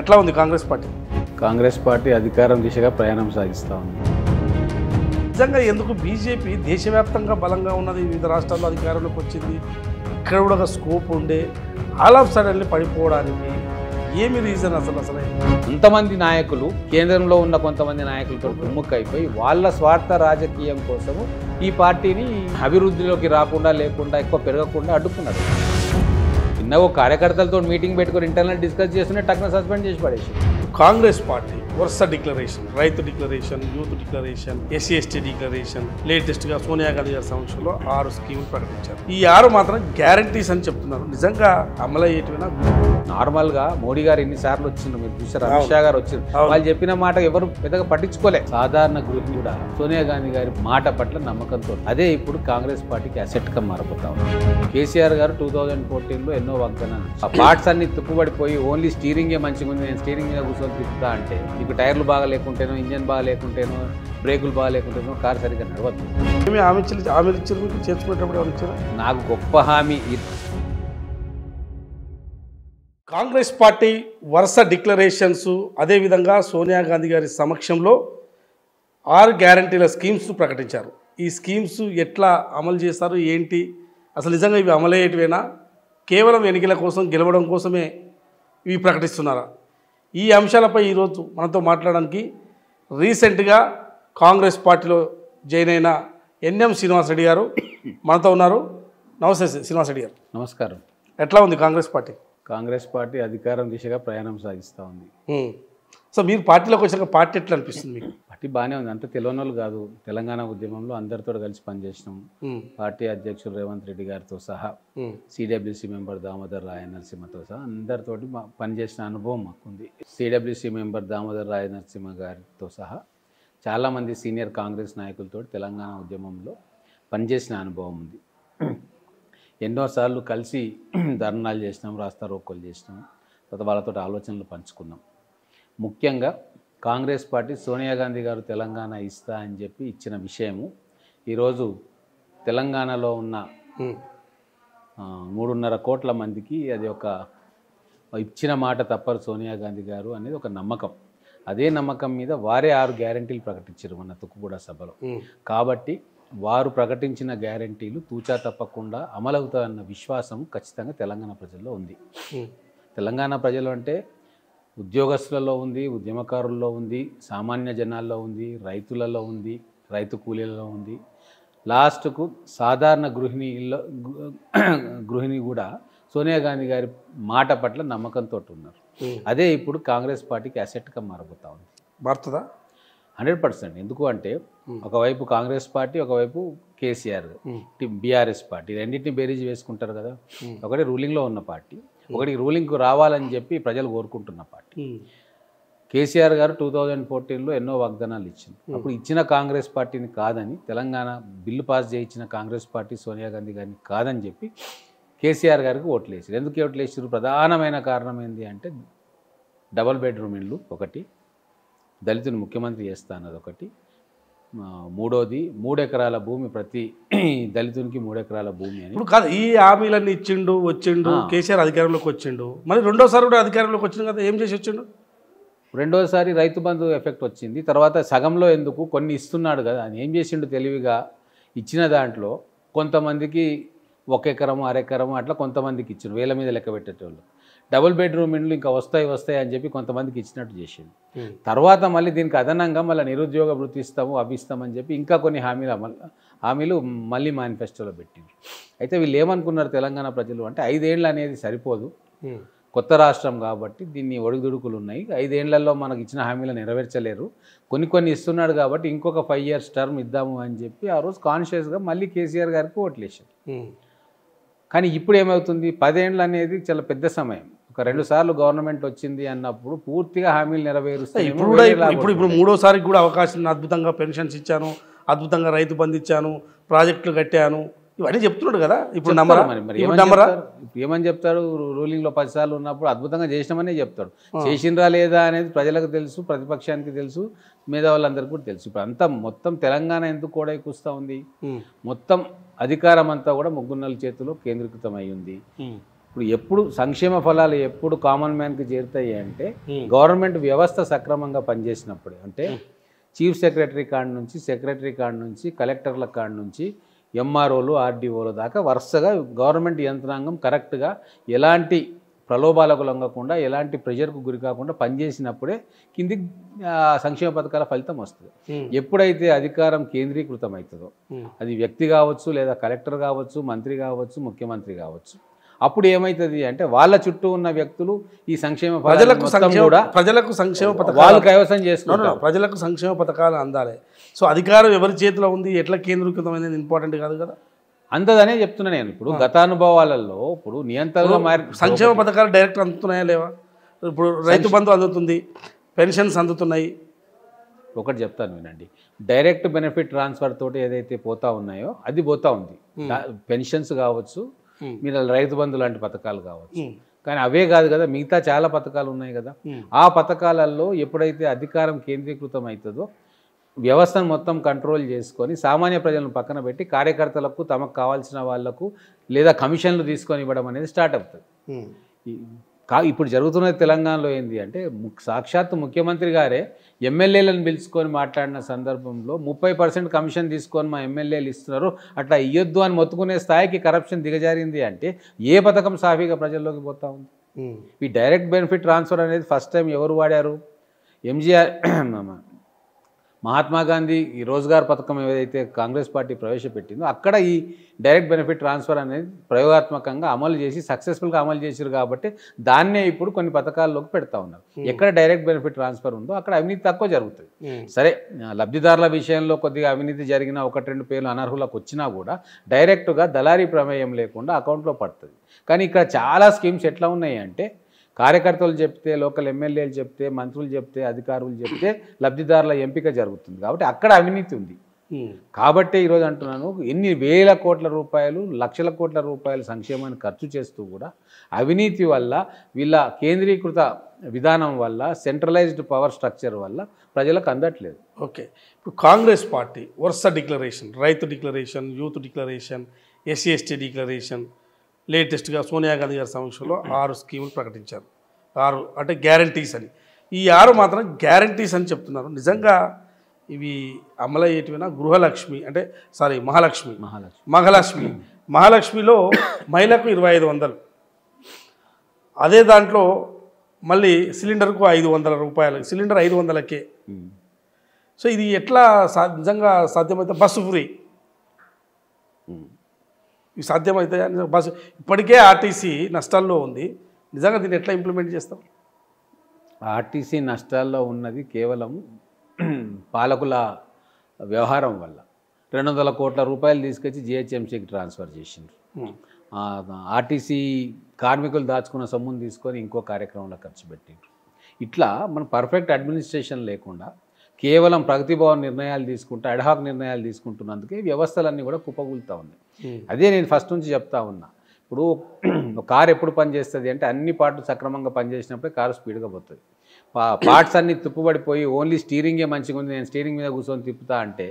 ఎట్లా ఉంది Congress party Congress party అధికారం దిశగా ప్రయాణం సాగిస్తా ఉంది నిజంగా ఎందుకు బీజేపీ దేశవ్యాప్తంగా బలంగా ఉన్నది వివిధ రాష్ట్రాల్లో అధికారంలోకి వచ్చింది ఇక్కడ కూడా స్కోప్ ఉండే ఆల్ ఆఫ్ సడన్లీ పడిపోవడానికి ఏమి రీజన్ అసలు అసలు ఇంతమంది నాయకులు కేంద్రంలో ఉన్న కొంతమంది నాయకులతో గుమ్ముక్కైపోయి వాళ్ళ స్వార్థ రాజకీయం కోసము ఈ పార్టీని అభివృద్ధిలోకి రాకుండా లేకుండా ఎక్కువ పెరగకుండా అడ్డుకున్నారు చిన్న ఓ కార్యకర్తలతో మీటింగ్ పెట్టుకుని ఇంటర్నల్ డిస్కస్ చేస్తుంటే టక్న సస్పెండ్ చేసి పడేసి కాంగ్రెస్ పార్టీ వరుస డిక్లరేషన్ రైతు declaration youth declaration SC ST declaration latest గా సోనియా గాంధీ గారి సంవత్సరంలో ఆరు స్కీములు ప్రకటించారు ఈ ఆరు మాత్రం గ్యారంటీస్ అని చెప్తున్నారు నిజంగా అమలయ్యేటివినా నార్మల్ గా మోడీ గారు ఎన్నిసార్లు వచ్చిండ్రు మీరు చూసారు అమిత్ షా గారు వచ్చారు వాళ్ళు చెప్పిన మాట ఎవరు పెద్దగా పట్టించుకోలే సాధారణ గురించి కూడా సోనియా గాంధీ గారి మాట పట్ల నమ్మకంతో అదే ఇప్పుడు కాంగ్రెస్ పార్టీకి అసెట్ గా మారిపోతా ఉన్నారు కేసీఆర్ గారు టూ థౌజండ్ ఫోర్టీన్ లో ఎన్నో ఎన్నో వాగ్దానాలు ఆ పార్ట్స్ అన్ని తుక్కుపడిపోయి ఓన్లీ స్టీరింగే మంచిగా ఉంది నేను స్టీరింగ్ మీద కూర్చొని తిప్పుతా అంటే నీకు టైర్లు బాగా లేకుంటేనో ఇంజన్ బాగా లేకుంటేనో బ్రేకులు బాగా లేకుంటేనో కార్ సరిగ్గా నడవద్దు చేర్చుకునేటప్పుడు నాకు గొప్ప హామీ కాంగ్రెస్ పార్టీ వరుస డిక్లరేషన్స్ అదేవిధంగా సోనియా గాంధీ గారి సమక్షంలో ఆరు గ్యారంటీల స్కీమ్స్ ప్రకటించారు ఈ స్కీమ్స్ ఎట్లా అమలు చేస్తారు ఏంటి అసలు నిజంగా ఇవి అమలయ్యేటివేనా కేవలం ఎన్నికల కోసం గెలవడం కోసమే ఇవి ప్రకటిస్తున్నారా ఈ అంశాలపై ఈరోజు మనతో మాట్లాడడానికి రీసెంట్గా కాంగ్రెస్ పార్టీలో జాయిన్ అయిన ఎన్ఎం శ్రీనివాసరెడ్డి గారు మనతో ఉన్నారు నమస్తే శ్రీనివాసరెడ్డి గారు నమస్కారం ఎట్లా ఉంది కాంగ్రెస్ పార్టీ కాంగ్రెస్ పార్టీ అధికారం దిశగా ప్రయాణం సాగిస్తూ ఉంది సో మీరు పార్టీలోకి వచ్చాక పార్టీ ఎట్లా అనిపిస్తుంది మీకు పార్టీ బాగానే ఉంది అంత తెలంగాణలు కాదు తెలంగాణ ఉద్యమంలో అందరితో కలిసి పనిచేసినాం పార్టీ అధ్యక్షులు రేవంత్ రెడ్డి గారితో సహా సిడబ్ల్యూసి మెంబర్ దామోదర్ రాయ నరసింహతో సహా అందరితోటి పనిచేసిన అనుభవం మాకుంది సిడబ్ల్యూసి మెంబర్ దామోదర్ రాయ నరసింహ గారితో సహా చాలామంది సీనియర్ కాంగ్రెస్ నాయకులతో తెలంగాణ ఉద్యమంలో పనిచేసిన అనుభవం ఉంది ఎన్నోసార్లు కలిసి ధర్నాలు చేసినాం రాస్తారోకోలు చేసినాం తర్వాత వాళ్ళతో ఆలోచనలు పంచుకున్నాం ముఖ్యంగా కాంగ్రెస్ పార్టీ సోనియా గాంధీ గారు తెలంగాణ ఇస్తా అని చెప్పి ఇచ్చిన విషయము ఈరోజు తెలంగాణలో ఉన్న మూడున్నర కోట్ల మందికి అది ఒక ఇచ్చిన మాట తప్పరు సోనియా గాంధీ గారు అనేది ఒక నమ్మకం అదే నమ్మకం మీద వారే ఆరు గ్యారంటీలు ప్రకటించారు మన తుక్కుగూడ సభలో కాబట్టి వారు ప్రకటించిన గ్యారంటీలు తూచా తప్పకుండా అమలవుతాయన్న విశ్వాసం ఖచ్చితంగా తెలంగాణ ప్రజల్లో ఉంది తెలంగాణ ప్రజలు అంటే ఉద్యోగస్తులలో ఉంది ఉద్యమకారుల్లో ఉంది సామాన్య జనాల్లో ఉంది రైతులలో ఉంది రైతు కూలీలలో ఉంది లాస్ట్కు సాధారణ గృహిణిలో గృహిణి కూడా సోనియా గాంధీ గారి మాట పట్ల నమ్మకంతో ఉన్నారు అదే ఇప్పుడు కాంగ్రెస్ పార్టీకి అసెట్గా మారబోతా ఉంది మారుతుందా హండ్రెడ్ పర్సెంట్ ఎందుకు అంటే ఒకవైపు కాంగ్రెస్ పార్టీ ఒకవైపు కేసీఆర్ బీఆర్ఎస్ పార్టీ రెండింటిని బేరీజ్ వేసుకుంటారు కదా ఒకటి రూలింగ్లో ఉన్న పార్టీ ఒకటికి రూలింగ్కు రావాలని చెప్పి ప్రజలు కోరుకుంటున్న పార్టీ కేసీఆర్ గారు టూ థౌజండ్ ఫోర్టీన్లో ఎన్నో వాగ్దానాలు ఇచ్చింది hmm. అప్పుడు ఇచ్చిన కాంగ్రెస్ పార్టీని కాదని తెలంగాణ బిల్లు పాస్ చేయించిన కాంగ్రెస్ పార్టీ సోనియా గాంధీ గారిని కాదని చెప్పి కేసీఆర్ గారికి ఓట్లు వేసారు ఎందుకు ఓట్లు వేసారు ప్రధానమైన కారణం ఏంటి అంటే డబల్ బెడ్రూమ్ ఇళ్ళు ఒకటి దళితుని ముఖ్యమంత్రి చేస్తా అన్నది ఒకటి మూడోది మూడెకరాల భూమి ప్రతి దళితునికి మూడెకరాల భూమి అని ఇప్పుడు కాదు ఈ హామీలన్నీ ఇచ్చిండు వచ్చిండు కేసీఆర్ అధికారంలోకి వచ్చిండు మరి రెండోసారి కూడా అధికారంలోకి వచ్చిండు కదా ఏం చేసి వచ్చిండు రెండోసారి రైతు బంధు ఎఫెక్ట్ వచ్చింది తర్వాత సగంలో ఎందుకు కొన్ని ఇస్తున్నాడు కదా అని ఏం చేసిండు తెలివిగా ఇచ్చిన దాంట్లో కొంతమందికి ఒక ఎకరం అరెకరం అట్లా కొంతమందికి ఇచ్చిండు వేల మీద లెక్క పెట్టేటోళ్ళు డబుల్ బెడ్రూమ్ ఇండ్లు ఇంకా వస్తాయి వస్తాయి అని చెప్పి కొంతమందికి ఇచ్చినట్టు చేసింది తర్వాత మళ్ళీ దీనికి అదనంగా మళ్ళీ నిరుద్యోగ వృత్తి ఇస్తాము అవి ఇస్తామని చెప్పి ఇంకా కొన్ని హామీలు హామీలు మళ్ళీ మేనిఫెస్టోలో పెట్టింది అయితే వీళ్ళు ఏమనుకున్నారు తెలంగాణ ప్రజలు అంటే ఐదేళ్ళు అనేది సరిపోదు కొత్త రాష్ట్రం కాబట్టి దీన్ని ఒడిదుడుకులు ఉన్నాయి ఐదేళ్లలో మనకు ఇచ్చిన హామీలు నెరవేర్చలేరు కొన్ని కొన్ని ఇస్తున్నాడు కాబట్టి ఇంకొక ఫైవ్ ఇయర్స్ టర్మ్ ఇద్దాము అని చెప్పి ఆ రోజు కాన్షియస్గా మళ్ళీ కేసీఆర్ గారికి ఓట్లేసారు కానీ ఇప్పుడు ఏమవుతుంది పదేళ్ళు అనేది చాలా పెద్ద సమయం ఒక రెండు సార్లు గవర్నమెంట్ వచ్చింది అన్నప్పుడు పూర్తిగా హామీలు నెరవేరుస్తాయి ఇప్పుడు కూడా ఇప్పుడు ఇప్పుడు మూడోసారికి కూడా అవకాశం అద్భుతంగా పెన్షన్స్ ఇచ్చాను అద్భుతంగా రైతు బంధించాను ఇచ్చాను ప్రాజెక్టులు కట్టాను ఇవన్నీ చెప్తున్నాడు కదా ఇప్పుడు నమ్మరా మరి నమ్మరా ఏమని చెప్తాడు రూలింగ్లో పది సార్లు ఉన్నప్పుడు అద్భుతంగా చేసినామనే చెప్తాడు చేసిండ్రా లేదా అనేది ప్రజలకు తెలుసు ప్రతిపక్షానికి తెలుసు వాళ్ళందరికీ కూడా తెలుసు ఇప్పుడు అంతా మొత్తం తెలంగాణ ఎందుకు కూడా ఎక్కువస్తా ఉంది మొత్తం అధికారం అంతా కూడా ముగ్గున్నల చేతిలో కేంద్రీకృతం అయ్యింది ఇప్పుడు ఎప్పుడు సంక్షేమ ఫలాలు ఎప్పుడు కామన్ మ్యాన్కి చేరుతాయి అంటే గవర్నమెంట్ వ్యవస్థ సక్రమంగా పనిచేసినప్పుడు అంటే చీఫ్ సెక్రటరీ కాడ నుంచి సెక్రటరీ కాడ నుంచి కలెక్టర్ల కాడ నుంచి ఎంఆర్ఓలు ఆర్డీఓలు దాకా వరుసగా గవర్నమెంట్ యంత్రాంగం కరెక్ట్గా ఎలాంటి ప్రలోభాలకు లొంగకుండా ఎలాంటి ప్రెషర్కు గురి కాకుండా పనిచేసినప్పుడే కింది సంక్షేమ పథకాల ఫలితం వస్తుంది ఎప్పుడైతే అధికారం కేంద్రీకృతం అవుతుందో అది వ్యక్తి కావచ్చు లేదా కలెక్టర్ కావచ్చు మంత్రి కావచ్చు ముఖ్యమంత్రి కావచ్చు అప్పుడు ఏమవుతుంది అంటే వాళ్ళ చుట్టూ ఉన్న వ్యక్తులు ఈ సంక్షేమ ప్రజలకు కూడా ప్రజలకు సంక్షేమ పథకాలు వాళ్ళు కైవసం చేస్తున్నారు ప్రజలకు సంక్షేమ పథకాలు అందాలి సో అధికారం ఎవరి చేతిలో ఉంది ఎట్లా కేంద్రీకృతం ఇంపార్టెంట్ కాదు కదా అందదనే చెప్తున్నా నేను ఇప్పుడు గతానుభవాలలో ఇప్పుడు నియంత్రణ మారి సంక్షేమ పథకాలు డైరెక్ట్ అందుతున్నాయా లేవా ఇప్పుడు రైతు బంధు అందుతుంది పెన్షన్స్ అందుతున్నాయి ఒకటి చెప్తాను వినండి డైరెక్ట్ బెనిఫిట్ ట్రాన్స్ఫర్ తోటి ఏదైతే పోతా ఉన్నాయో అది పోతా ఉంది hmm. పెన్షన్స్ కావచ్చు మీరు రైతు బంధు లాంటి పథకాలు కావచ్చు కానీ అవే కాదు కదా మిగతా చాలా పథకాలు ఉన్నాయి కదా ఆ పథకాలలో ఎప్పుడైతే అధికారం కేంద్రీకృతం అవుతుందో వ్యవస్థను మొత్తం కంట్రోల్ చేసుకొని సామాన్య ప్రజలను పక్కన పెట్టి కార్యకర్తలకు తమకు కావాల్సిన వాళ్లకు లేదా కమిషన్లు తీసుకొని ఇవ్వడం అనేది స్టార్ట్ అవుతుంది కా ఇప్పుడు జరుగుతున్నది తెలంగాణలో ఏంది అంటే సాక్షాత్ ముఖ్యమంత్రి గారే ఎమ్మెల్యేలను పిలుచుకొని మాట్లాడిన సందర్భంలో ముప్పై పర్సెంట్ కమిషన్ తీసుకొని మా ఎమ్మెల్యేలు ఇస్తున్నారు అట్లా ఇయ్యొద్దు అని మొత్తుకునే స్థాయికి కరప్షన్ దిగజారింది అంటే ఏ పథకం సాఫీగా ప్రజల్లోకి పోతా ఉంది ఈ డైరెక్ట్ బెనిఫిట్ ట్రాన్స్ఫర్ అనేది ఫస్ట్ టైం ఎవరు వాడారు ఎంజీఆర్ మహాత్మా గాంధీ ఈ రోజుగారు పథకం ఏదైతే కాంగ్రెస్ పార్టీ ప్రవేశపెట్టిందో అక్కడ ఈ డైరెక్ట్ బెనిఫిట్ ట్రాన్స్ఫర్ అనేది ప్రయోగాత్మకంగా అమలు చేసి సక్సెస్ఫుల్గా అమలు చేశారు కాబట్టి దాన్నే ఇప్పుడు కొన్ని పథకాల్లోకి పెడతా ఉన్నారు hmm. ఎక్కడ డైరెక్ట్ బెనిఫిట్ ట్రాన్స్ఫర్ ఉందో అక్కడ అవినీతి తక్కువ జరుగుతుంది hmm. సరే లబ్ధిదారుల విషయంలో కొద్దిగా అవినీతి జరిగిన ఒకటి రెండు పేర్లు అనర్హులకు వచ్చినా కూడా డైరెక్ట్గా దళారీ ప్రమేయం లేకుండా అకౌంట్లో పడుతుంది కానీ ఇక్కడ చాలా స్కీమ్స్ ఎట్లా ఉన్నాయి అంటే కార్యకర్తలు చెప్తే లోకల్ ఎమ్మెల్యేలు చెప్తే మంత్రులు చెప్తే అధికారులు చెప్తే లబ్ధిదారుల ఎంపిక జరుగుతుంది కాబట్టి అక్కడ అవినీతి ఉంది కాబట్టే ఈరోజు అంటున్నాను ఎన్ని వేల కోట్ల రూపాయలు లక్షల కోట్ల రూపాయల సంక్షేమాన్ని ఖర్చు చేస్తూ కూడా అవినీతి వల్ల వీళ్ళ కేంద్రీకృత విధానం వల్ల సెంట్రలైజ్డ్ పవర్ స్ట్రక్చర్ వల్ల ప్రజలకు అందట్లేదు ఓకే ఇప్పుడు కాంగ్రెస్ పార్టీ వరుస డిక్లరేషన్ రైతు declaration youth declaration SC ST e declaration లేటెస్ట్గా సోనియా గాంధీ గారి సమక్షంలో ఆరు స్కీములు ప్రకటించారు ఆరు అంటే గ్యారంటీస్ అని ఈ ఆరు మాత్రం గ్యారంటీస్ అని చెప్తున్నారు నిజంగా ఇవి అమలయ్యేటివైనా గృహలక్ష్మి అంటే సారీ మహాలక్ష్మి మహాలక్ష్మి మహాలక్ష్మి మహాలక్ష్మిలో మహిళకు ఇరవై ఐదు వందలు అదే దాంట్లో మళ్ళీ సిలిండర్కు ఐదు వందల రూపాయలు సిలిండర్ ఐదు వందలకే సో ఇది ఎట్లా సా నిజంగా సాధ్యమైతే బస్సు ఫ్రీ ఇవి సాధ్యమవుతాయా బస్సు ఇప్పటికే ఆర్టీసీ నష్టాల్లో ఉంది నిజంగా దీన్ని ఎట్లా ఇంప్లిమెంట్ చేస్తాం ఆర్టీసీ నష్టాల్లో ఉన్నది కేవలం పాలకుల వ్యవహారం వల్ల రెండు వందల కోట్ల రూపాయలు తీసుకొచ్చి జిహెచ్ఎంసీకి ట్రాన్స్ఫర్ చేసిండ్రు hmm. ఆర్టీసీ కార్మికులు దాచుకున్న సొమ్ము తీసుకొని ఇంకో కార్యక్రమంలో ఖర్చు పెట్టిండ్రు ఇట్లా మన పర్ఫెక్ట్ అడ్మినిస్ట్రేషన్ లేకుండా కేవలం భవన్ నిర్ణయాలు తీసుకుంటా అడ్హాక్ నిర్ణయాలు తీసుకుంటున్నందుకే వ్యవస్థలన్నీ కూడా కుప్పగులుతూ ఉన్నాయి అదే నేను ఫస్ట్ నుంచి చెప్తా ఉన్నా ఇప్పుడు కారు ఎప్పుడు పనిచేస్తుంది అంటే అన్ని పార్ట్లు సక్రమంగా పనిచేసినప్పుడే కారు స్పీడ్గా పోతుంది పార్ట్స్ అన్నీ తిప్పుబడిపోయి ఓన్లీ స్టీరింగే మంచిగా ఉంది నేను స్టీరింగ్ మీద కూర్చొని తిప్పుతా అంటే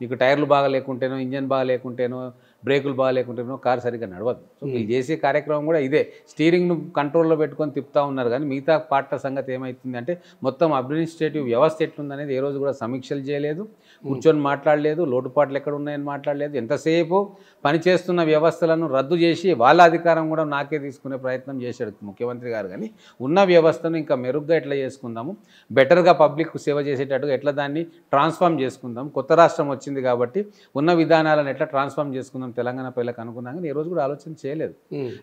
నీకు టైర్లు బాగా లేకుంటేనో ఇంజన్ బాగా లేకుంటేనో బ్రేకులు బాగాలేకుంటేనో కారు సరిగ్గా నడవదు సో hmm. వీళ్ళు చేసే కార్యక్రమం కూడా ఇదే స్టీరింగ్ను కంట్రోల్లో పెట్టుకొని తిప్పుతూ ఉన్నారు కానీ మిగతా పాటల సంగతి ఏమైతుంది అంటే మొత్తం అడ్మినిస్ట్రేటివ్ వ్యవస్థ ఎట్లుందనేది ఏ రోజు కూడా సమీక్షలు చేయలేదు hmm. కూర్చొని మాట్లాడలేదు లోటుపాట్లు ఎక్కడ ఉన్నాయని మాట్లాడలేదు ఎంతసేపు పనిచేస్తున్న వ్యవస్థలను రద్దు చేసి వాళ్ళ అధికారం కూడా నాకే తీసుకునే ప్రయత్నం చేశాడు ముఖ్యమంత్రి గారు కానీ ఉన్న వ్యవస్థను ఇంకా మెరుగ్గా ఎట్లా చేసుకుందాము బెటర్గా పబ్లిక్ సేవ చేసేటట్టుగా ఎట్లా దాన్ని ట్రాన్స్ఫామ్ చేసుకుందాం కొత్త రాష్ట్రం వచ్చింది కాబట్టి ఉన్న విధానాలను ఎట్లా ట్రాన్స్ఫామ్ చేసుకుందాం తెలంగాణ పిల్లలకు అనుకున్నాం కానీ ఏ రోజు కూడా ఆలోచన చేయలేదు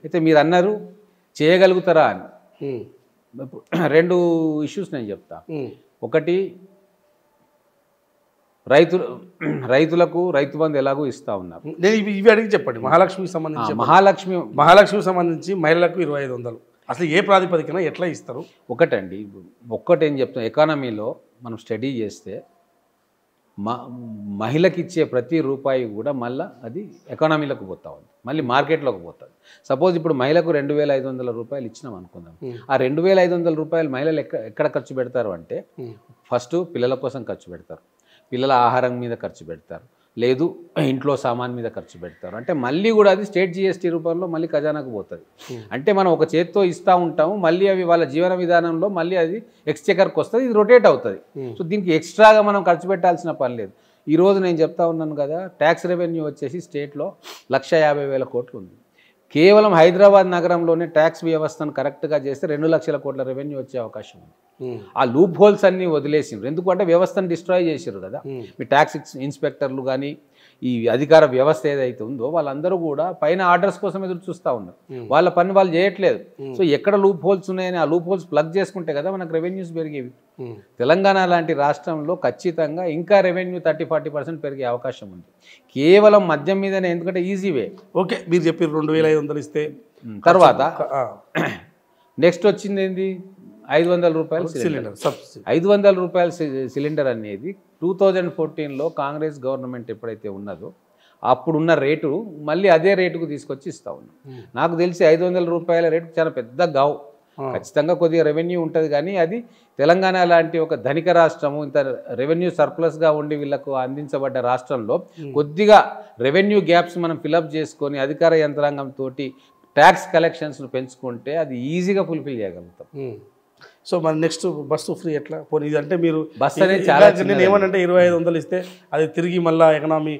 అయితే మీరు అన్నారు చేయగలుగుతారా అని రెండు ఇష్యూస్ నేను చెప్తా ఒకటి రైతులు రైతులకు రైతు బంధు ఎలాగో ఇస్తా ఉన్నారు నేను ఇవి ఇవి అడిగి చెప్పండి మహాలక్ష్మికి సంబంధించి మహాలక్ష్మి మహాలక్ష్మికి సంబంధించి మహిళలకు ఇరవై ఐదు వందలు అసలు ఏ ప్రాతిపదికన ఎట్లా ఇస్తారు ఒకటండి ఒక్కటి ఏం చెప్తాం ఎకానమీలో మనం స్టడీ చేస్తే మహిళకి ఇచ్చే ప్రతి రూపాయి కూడా మళ్ళీ అది ఎకానమీలకు పోతా ఉంది మళ్ళీ మార్కెట్లోకి పోతుంది సపోజ్ ఇప్పుడు మహిళకు రెండు వేల ఐదు వందల రూపాయలు ఇచ్చినాం అనుకుందాం ఆ రెండు వేల ఐదు వందల రూపాయలు మహిళలు ఎక్కడ ఖర్చు పెడతారు అంటే ఫస్ట్ పిల్లల కోసం ఖర్చు పెడతారు పిల్లల ఆహారం మీద ఖర్చు పెడతారు లేదు ఇంట్లో సామాన్ మీద ఖర్చు పెడతారు అంటే మళ్ళీ కూడా అది స్టేట్ జిఎస్టీ రూపంలో మళ్ళీ ఖజానాకు పోతుంది అంటే మనం ఒక చేత్తో ఇస్తూ ఉంటాము మళ్ళీ అవి వాళ్ళ జీవన విధానంలో మళ్ళీ అది ఎక్స్చెకర్కి వస్తుంది ఇది రొటేట్ అవుతుంది సో దీనికి ఎక్స్ట్రాగా మనం ఖర్చు పెట్టాల్సిన పని లేదు ఈరోజు నేను చెప్తా ఉన్నాను కదా ట్యాక్స్ రెవెన్యూ వచ్చేసి స్టేట్లో లక్ష యాభై వేల కోట్లు ఉంది కేవలం హైదరాబాద్ నగరంలోనే ట్యాక్స్ వ్యవస్థను కరెక్ట్గా చేస్తే రెండు లక్షల కోట్ల రెవెన్యూ వచ్చే అవకాశం ఉంది ఆ లూప్ హోల్స్ అన్నీ ఎందుకు ఎందుకంటే వ్యవస్థను డిస్ట్రాయ్ చేసారు కదా మీ ట్యాక్స్ ఇన్స్పెక్టర్లు కానీ ఈ అధికార వ్యవస్థ ఏదైతే ఉందో వాళ్ళందరూ కూడా పైన ఆర్డర్స్ కోసం ఎదురు చూస్తూ ఉన్నారు వాళ్ళ పని వాళ్ళు చేయట్లేదు సో ఎక్కడ లూప్ హోల్స్ ఉన్నాయని ఆ లూప్ హోల్స్ ప్లగ్ చేసుకుంటే కదా మనకు రెవెన్యూస్ పెరిగేవి తెలంగాణ లాంటి రాష్ట్రంలో ఖచ్చితంగా ఇంకా రెవెన్యూ థర్టీ ఫార్టీ పర్సెంట్ పెరిగే అవకాశం ఉంది కేవలం మద్యం మీదనే ఎందుకంటే ఈజీ వే ఓకే మీరు చెప్పి రెండు వేల ఐదు వందలు ఇస్తే తర్వాత నెక్స్ట్ వచ్చింది ఏంది ఐదు వందల రూపాయల సిలిండర్ ఐదు వందల రూపాయల సిలిండర్ అనేది టూ థౌజండ్ ఫోర్టీన్లో కాంగ్రెస్ గవర్నమెంట్ ఎప్పుడైతే ఉన్నదో అప్పుడున్న రేటు మళ్ళీ అదే రేటుకు తీసుకొచ్చి ఇస్తా ఉన్నాం నాకు తెలిసి ఐదు వందల రూపాయల రేటు చాలా పెద్ద గావ్ ఖచ్చితంగా కొద్దిగా రెవెన్యూ ఉంటుంది కానీ అది తెలంగాణ లాంటి ఒక ధనిక రాష్ట్రము ఇంత రెవెన్యూ సర్ప్లస్గా ఉండి వీళ్ళకు అందించబడ్డ రాష్ట్రంలో కొద్దిగా రెవెన్యూ గ్యాప్స్ మనం ఫిలప్ చేసుకొని అధికార యంత్రాంగంతో ట్యాక్స్ కలెక్షన్స్ను పెంచుకుంటే అది ఈజీగా ఫుల్ఫిల్ చేయగలుగుతాం సో మరి నెక్స్ట్ బస్సు ఫ్రీ ఎట్లా పోనీ ఇదంటే మీరు బస్ నేను ఏమంటే ఇరవై ఐదు వందలు ఇస్తే అది తిరిగి మళ్ళీ ఎకనామీ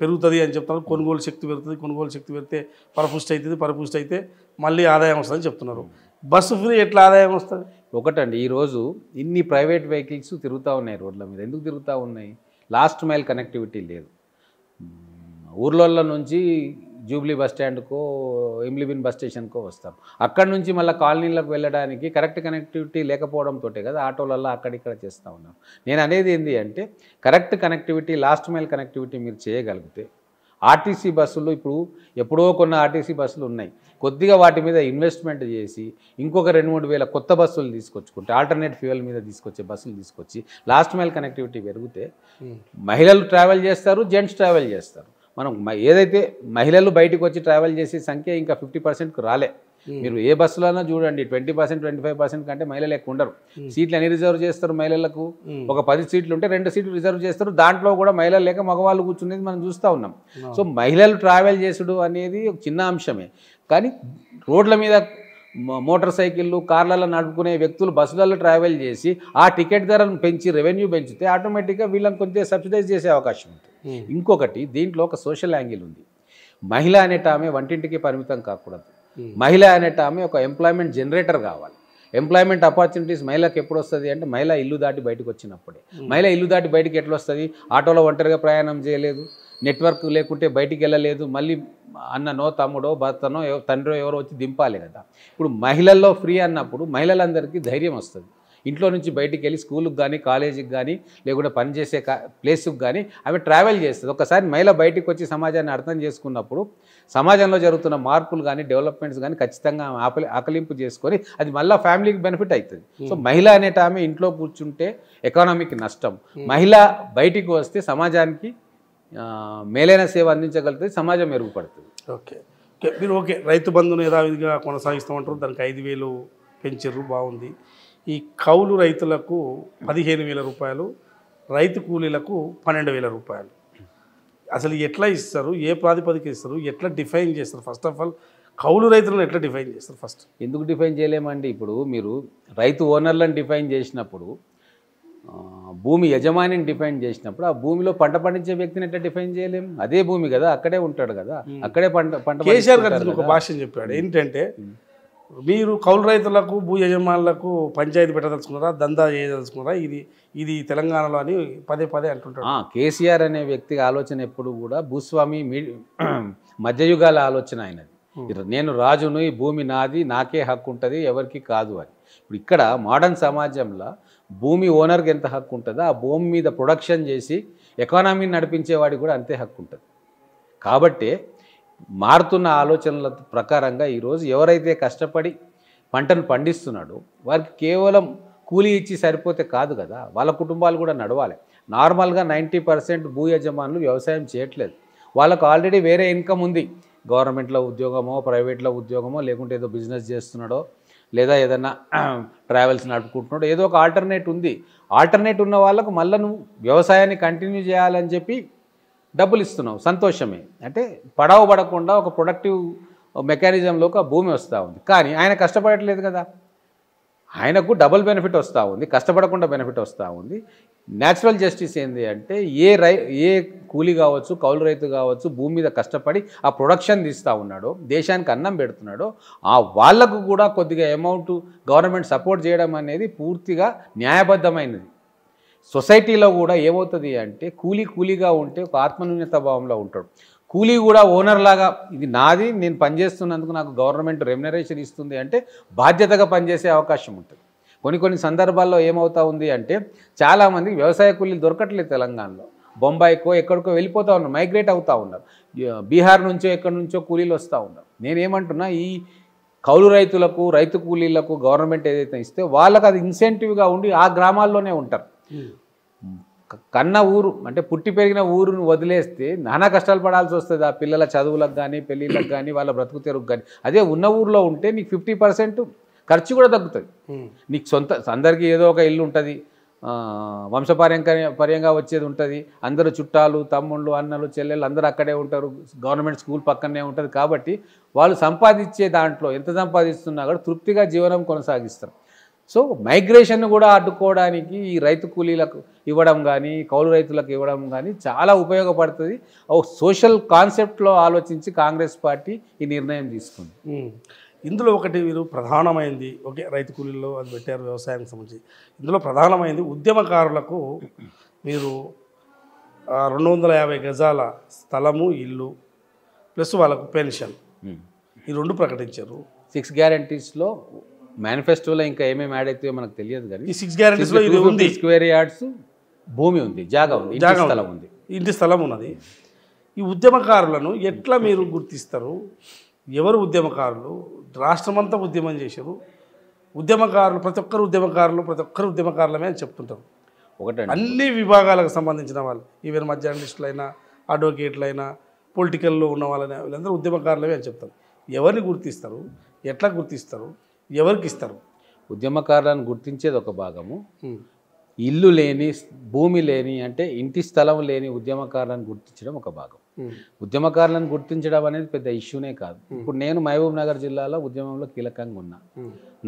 పెరుగుతుంది అని చెప్తున్నారు కొనుగోలు శక్తి పెరుగుతుంది కొనుగోలు శక్తి పెరిగితే పరపుష్టి అవుతుంది పరపుష్టి అయితే మళ్ళీ ఆదాయం వస్తుందని చెప్తున్నారు బస్సు ఫ్రీ ఎట్లా ఆదాయం వస్తుంది ఒకటండి ఈరోజు ఇన్ని ప్రైవేట్ వెహికల్స్ తిరుగుతూ ఉన్నాయి రోడ్ల మీద ఎందుకు తిరుగుతూ ఉన్నాయి లాస్ట్ మైల్ కనెక్టివిటీ లేదు ఊర్లలో నుంచి జూబ్లీ బస్ స్టాండ్కో ఎమ్లిబిన్ బస్ స్టేషన్కో వస్తాం అక్కడ నుంచి మళ్ళీ కాలనీలకు వెళ్ళడానికి కరెక్ట్ కనెక్టివిటీ లేకపోవడంతో కదా ఆటోలల్లో అక్కడిక్కడ చేస్తూ ఉన్నాం నేను అనేది ఏంటి అంటే correct connectivity last mile connectivity మీరు చేయగలిగితే ఆర్టీసీ బస్సులు ఇప్పుడు ఎప్పుడో కొన్న ఆర్టీసీ బస్సులు ఉన్నాయి కొద్దిగా వాటి మీద ఇన్వెస్ట్మెంట్ చేసి ఇంకొక రెండు మూడు వేల కొత్త బస్సులు తీసుకొచ్చుకుంటే ఆల్టర్నేట్ ఫ్యూయల్ మీద తీసుకొచ్చే బస్సులు తీసుకొచ్చి లాస్ట్ మైల్ కనెక్టివిటీ పెరిగితే మహిళలు ట్రావెల్ చేస్తారు జెంట్స్ ట్రావెల్ చేస్తారు మనం ఏదైతే మహిళలు బయటకు వచ్చి ట్రావెల్ చేసే సంఖ్య ఇంకా ఫిఫ్టీ పర్సెంట్కి రాలే మీరు ఏ అయినా చూడండి twenty percent twenty five percent కంటే మహిళలు ఎక్కువ ఉండరు సీట్లు ఎన్ని రిజర్వ్ చేస్తారు మహిళలకు ఒక పది సీట్లు ఉంటే రెండు సీట్లు రిజర్వ్ చేస్తారు దాంట్లో కూడా మహిళలు లేక మగవాళ్ళు కూర్చునేది మనం చూస్తూ ఉన్నాం సో మహిళలు ట్రావెల్ చేసుడు అనేది ఒక చిన్న అంశమే కానీ రోడ్ల మీద మోటార్ సైకిళ్ళు కార్లలో నడుపుకునే వ్యక్తులు బస్సులలో ట్రావెల్ చేసి ఆ టికెట్ ధరను పెంచి రెవెన్యూ పెంచితే ఆటోమేటిక్గా వీళ్ళని కొంచెం సబ్సిడైజ్ చేసే అవకాశం ఉంటుంది ఇంకొకటి దీంట్లో ఒక సోషల్ యాంగిల్ ఉంది మహిళ అనేట ఆమె వంటింటికి పరిమితం కాకూడదు మహిళ అనేట ఆమె ఒక ఎంప్లాయ్మెంట్ జనరేటర్ కావాలి ఎంప్లాయ్మెంట్ ఆపర్చునిటీస్ మహిళకు ఎప్పుడు వస్తుంది అంటే మహిళ ఇల్లు దాటి బయటకు వచ్చినప్పుడే మహిళ ఇల్లు దాటి బయటకు ఎట్లా వస్తుంది ఆటోలో ఒంటరిగా ప్రయాణం చేయలేదు నెట్వర్క్ లేకుంటే బయటికి వెళ్ళలేదు మళ్ళీ అన్ననో తమ్ముడో భర్తనో తండ్రో ఎవరో వచ్చి దింపాలి కదా ఇప్పుడు మహిళల్లో ఫ్రీ అన్నప్పుడు మహిళలందరికీ ధైర్యం వస్తుంది ఇంట్లో నుంచి బయటికి వెళ్ళి స్కూల్కి కానీ కాలేజీకి కానీ లేకుంటే పనిచేసే ప్లేస్కి కానీ ఆమె ట్రావెల్ చేస్తుంది ఒకసారి మహిళ బయటికి వచ్చి సమాజాన్ని అర్థం చేసుకున్నప్పుడు సమాజంలో జరుగుతున్న మార్పులు కానీ డెవలప్మెంట్స్ కానీ ఖచ్చితంగా ఆకలి ఆకలింపు చేసుకొని అది మళ్ళీ ఫ్యామిలీకి బెనిఫిట్ అవుతుంది సో మహిళ అనేట ఆమె ఇంట్లో కూర్చుంటే ఎకనామిక్ నష్టం మహిళ బయటికి వస్తే సమాజానికి మేలైన సేవ అందించగలిగితే సమాజం మెరుగుపడుతుంది ఓకే మీరు ఓకే రైతు బంధును యథావిధిగా కొనసాగిస్తామంటారు దానికి ఐదు వేలు పెంచరు బాగుంది ఈ కౌలు రైతులకు పదిహేను వేల రూపాయలు రైతు కూలీలకు పన్నెండు వేల రూపాయలు అసలు ఎట్లా ఇస్తారు ఏ ప్రాతిపదిక ఇస్తారు ఎట్లా డిఫైన్ చేస్తారు ఫస్ట్ ఆఫ్ ఆల్ కౌలు రైతులను ఎట్లా డిఫైన్ చేస్తారు ఫస్ట్ ఎందుకు డిఫైన్ చేయలేమండి ఇప్పుడు మీరు రైతు ఓనర్లను డిఫైన్ చేసినప్పుడు భూమి యజమానిని డిఫైన్ చేసినప్పుడు ఆ భూమిలో పంట పండించే వ్యక్తిని ఎట్లా డిఫైన్ చేయలేము అదే భూమి కదా అక్కడే ఉంటాడు కదా అక్కడే పంట పంట కేసీఆర్ గారు ఒక భాష చెప్పాడు ఏంటంటే మీరు కౌలు రైతులకు భూ యజమానులకు పంచాయతీ పెట్టదలుచుకున్నారా దందా చేయదలుచుకున్నారా ఇది ఇది తెలంగాణలో అని పదే పదే అంటుంటారు కేసీఆర్ అనే వ్యక్తి ఆలోచన ఎప్పుడు కూడా భూస్వామి మధ్యయుగాల ఆలోచన ఆయనది నేను రాజును ఈ భూమి నాది నాకే హక్కు ఉంటుంది ఎవరికి కాదు అని ఇప్పుడు ఇక్కడ మోడర్న్ సమాజంలో భూమి ఓనర్కి ఎంత హక్కు ఉంటుందో ఆ భూమి మీద ప్రొడక్షన్ చేసి ఎకానమీని నడిపించేవాడికి కూడా అంతే హక్కు ఉంటుంది కాబట్టి మారుతున్న ఆలోచనల ప్రకారంగా ఈరోజు ఎవరైతే కష్టపడి పంటను పండిస్తున్నాడో వారికి కేవలం కూలీ ఇచ్చి సరిపోతే కాదు కదా వాళ్ళ కుటుంబాలు కూడా నడవాలి నార్మల్గా నైంటీ పర్సెంట్ భూ యజమానులు వ్యవసాయం చేయట్లేదు వాళ్ళకు ఆల్రెడీ వేరే ఇన్కమ్ ఉంది గవర్నమెంట్లో ఉద్యోగమో ప్రైవేట్లో ఉద్యోగమో లేకుంటే ఏదో బిజినెస్ చేస్తున్నాడో లేదా ఏదైనా ట్రావెల్స్ నడుపుకుంటున్నాడు ఏదో ఒక ఆల్టర్నేట్ ఉంది ఆల్టర్నేట్ ఉన్న వాళ్ళకు మళ్ళీ నువ్వు వ్యవసాయాన్ని కంటిన్యూ చేయాలని చెప్పి డబ్బులు ఇస్తున్నావు సంతోషమే అంటే పడవ పడకుండా ఒక ప్రొడక్టివ్ మెకానిజంలోకి ఆ భూమి వస్తూ ఉంది కానీ ఆయన కష్టపడట్లేదు కదా ఆయనకు డబుల్ బెనిఫిట్ వస్తూ ఉంది కష్టపడకుండా బెనిఫిట్ వస్తూ ఉంది న్యాచురల్ జస్టిస్ ఏంది అంటే ఏ రై ఏ కూలి కావచ్చు కౌలు రైతు కావచ్చు భూమి మీద కష్టపడి ఆ ప్రొడక్షన్ తీస్తూ ఉన్నాడో దేశానికి అన్నం పెడుతున్నాడో ఆ వాళ్లకు కూడా కొద్దిగా అమౌంట్ గవర్నమెంట్ సపోర్ట్ చేయడం అనేది పూర్తిగా న్యాయబద్ధమైనది సొసైటీలో కూడా ఏమవుతుంది అంటే కూలీ కూలీగా ఉంటే ఒక ఆత్మన్యూన్యత భావంలో ఉంటాడు కూలీ కూడా ఓనర్ లాగా ఇది నాది నేను పనిచేస్తున్నందుకు నాకు గవర్నమెంట్ రెమ్యునరేషన్ ఇస్తుంది అంటే బాధ్యతగా పనిచేసే అవకాశం ఉంటుంది కొన్ని కొన్ని సందర్భాల్లో ఏమవుతా ఉంది అంటే చాలామంది వ్యవసాయ కూలీలు దొరకట్లేదు తెలంగాణలో బొంబాయికో ఎక్కడికో వెళ్ళిపోతూ ఉన్నారు మైగ్రేట్ అవుతూ ఉన్నారు బీహార్ నుంచో ఎక్కడి నుంచో కూలీలు వస్తూ ఉన్నారు నేనేమంటున్నా ఈ కౌలు రైతులకు రైతు కూలీలకు గవర్నమెంట్ ఏదైతే ఇస్తే వాళ్ళకు అది ఇన్సెంటివ్గా ఉండి ఆ గ్రామాల్లోనే ఉంటారు కన్న ఊరు అంటే పుట్టి పెరిగిన ఊరును వదిలేస్తే నానా కష్టాలు పడాల్సి వస్తుంది ఆ పిల్లల చదువులకు కానీ పెళ్ళిళ్ళకి కానీ వాళ్ళ బ్రతుకు తెరుగు కానీ అదే ఉన్న ఊర్లో ఉంటే నీకు ఫిఫ్టీ పర్సెంట్ ఖర్చు కూడా తగ్గుతుంది నీకు సొంత అందరికీ ఏదో ఒక ఇల్లు ఉంటుంది వంశపార్యంక పర్యంగా వచ్చేది ఉంటుంది అందరూ చుట్టాలు తమ్ముళ్ళు అన్నలు చెల్లెలు అందరూ అక్కడే ఉంటారు గవర్నమెంట్ స్కూల్ పక్కనే ఉంటుంది కాబట్టి వాళ్ళు సంపాదించే దాంట్లో ఎంత సంపాదిస్తున్నా కూడా తృప్తిగా జీవనం కొనసాగిస్తారు సో మైగ్రేషన్ కూడా అడ్డుకోవడానికి ఈ రైతు కూలీలకు ఇవ్వడం కానీ కౌలు రైతులకు ఇవ్వడం కానీ చాలా ఉపయోగపడుతుంది ఒక సోషల్ కాన్సెప్ట్లో ఆలోచించి కాంగ్రెస్ పార్టీ ఈ నిర్ణయం తీసుకుంది ఇందులో ఒకటి వీరు ప్రధానమైంది ఓకే రైతు కూలీల్లో అది పెట్టారు వ్యవసాయానికి సంబంధించి ఇందులో ప్రధానమైంది ఉద్యమకారులకు మీరు రెండు వందల యాభై గజాల స్థలము ఇల్లు ప్లస్ వాళ్ళకు పెన్షన్ ఈ రెండు ప్రకటించారు సిక్స్ గ్యారంటీస్లో మేనిఫెస్టోలో ఇంకా ఏమేమి యాడ్ అవుతాయో మనకు తెలియదు కానీ ఈ సిక్స్ గ్యారెంటీస్ లో ఇది ఉంది స్క్వేర్ యార్డ్స్ భూమి ఉంది జాగా ఉంది జాగా స్థలం ఉంది ఇంటి స్థలం ఉన్నది ఈ ఉద్యమకారులను ఎట్లా మీరు గుర్తిస్తారు ఎవరు ఉద్యమకారులు రాష్ట్రమంతా ఉద్యమం చేశారు ఉద్యమకారులు ప్రతి ఒక్కరు ఉద్యమకారులు ప్రతి ఒక్కరు ఉద్యమకారులమే అని చెప్తుంటారు ఒకటి అన్ని విభాగాలకు సంబంధించిన వాళ్ళు ఈవెన్ అయినా అడ్వకేట్లు అయినా పొలిటికల్లో ఉన్న వాళ్ళని వీళ్ళందరూ ఉద్యమకారులమే అని చెప్తారు ఎవరిని గుర్తిస్తారు ఎట్లా గుర్తిస్తారు ఎవరికి ఇస్తారు ఉద్యమకారులను గుర్తించేది ఒక భాగము ఇల్లు లేని భూమి లేని అంటే ఇంటి స్థలం లేని ఉద్యమకారులను గుర్తించడం ఒక భాగం ఉద్యమకారులను గుర్తించడం అనేది పెద్ద ఇష్యూనే కాదు ఇప్పుడు నేను మహబూబ్ నగర్ జిల్లాలో ఉద్యమంలో కీలకంగా ఉన్నా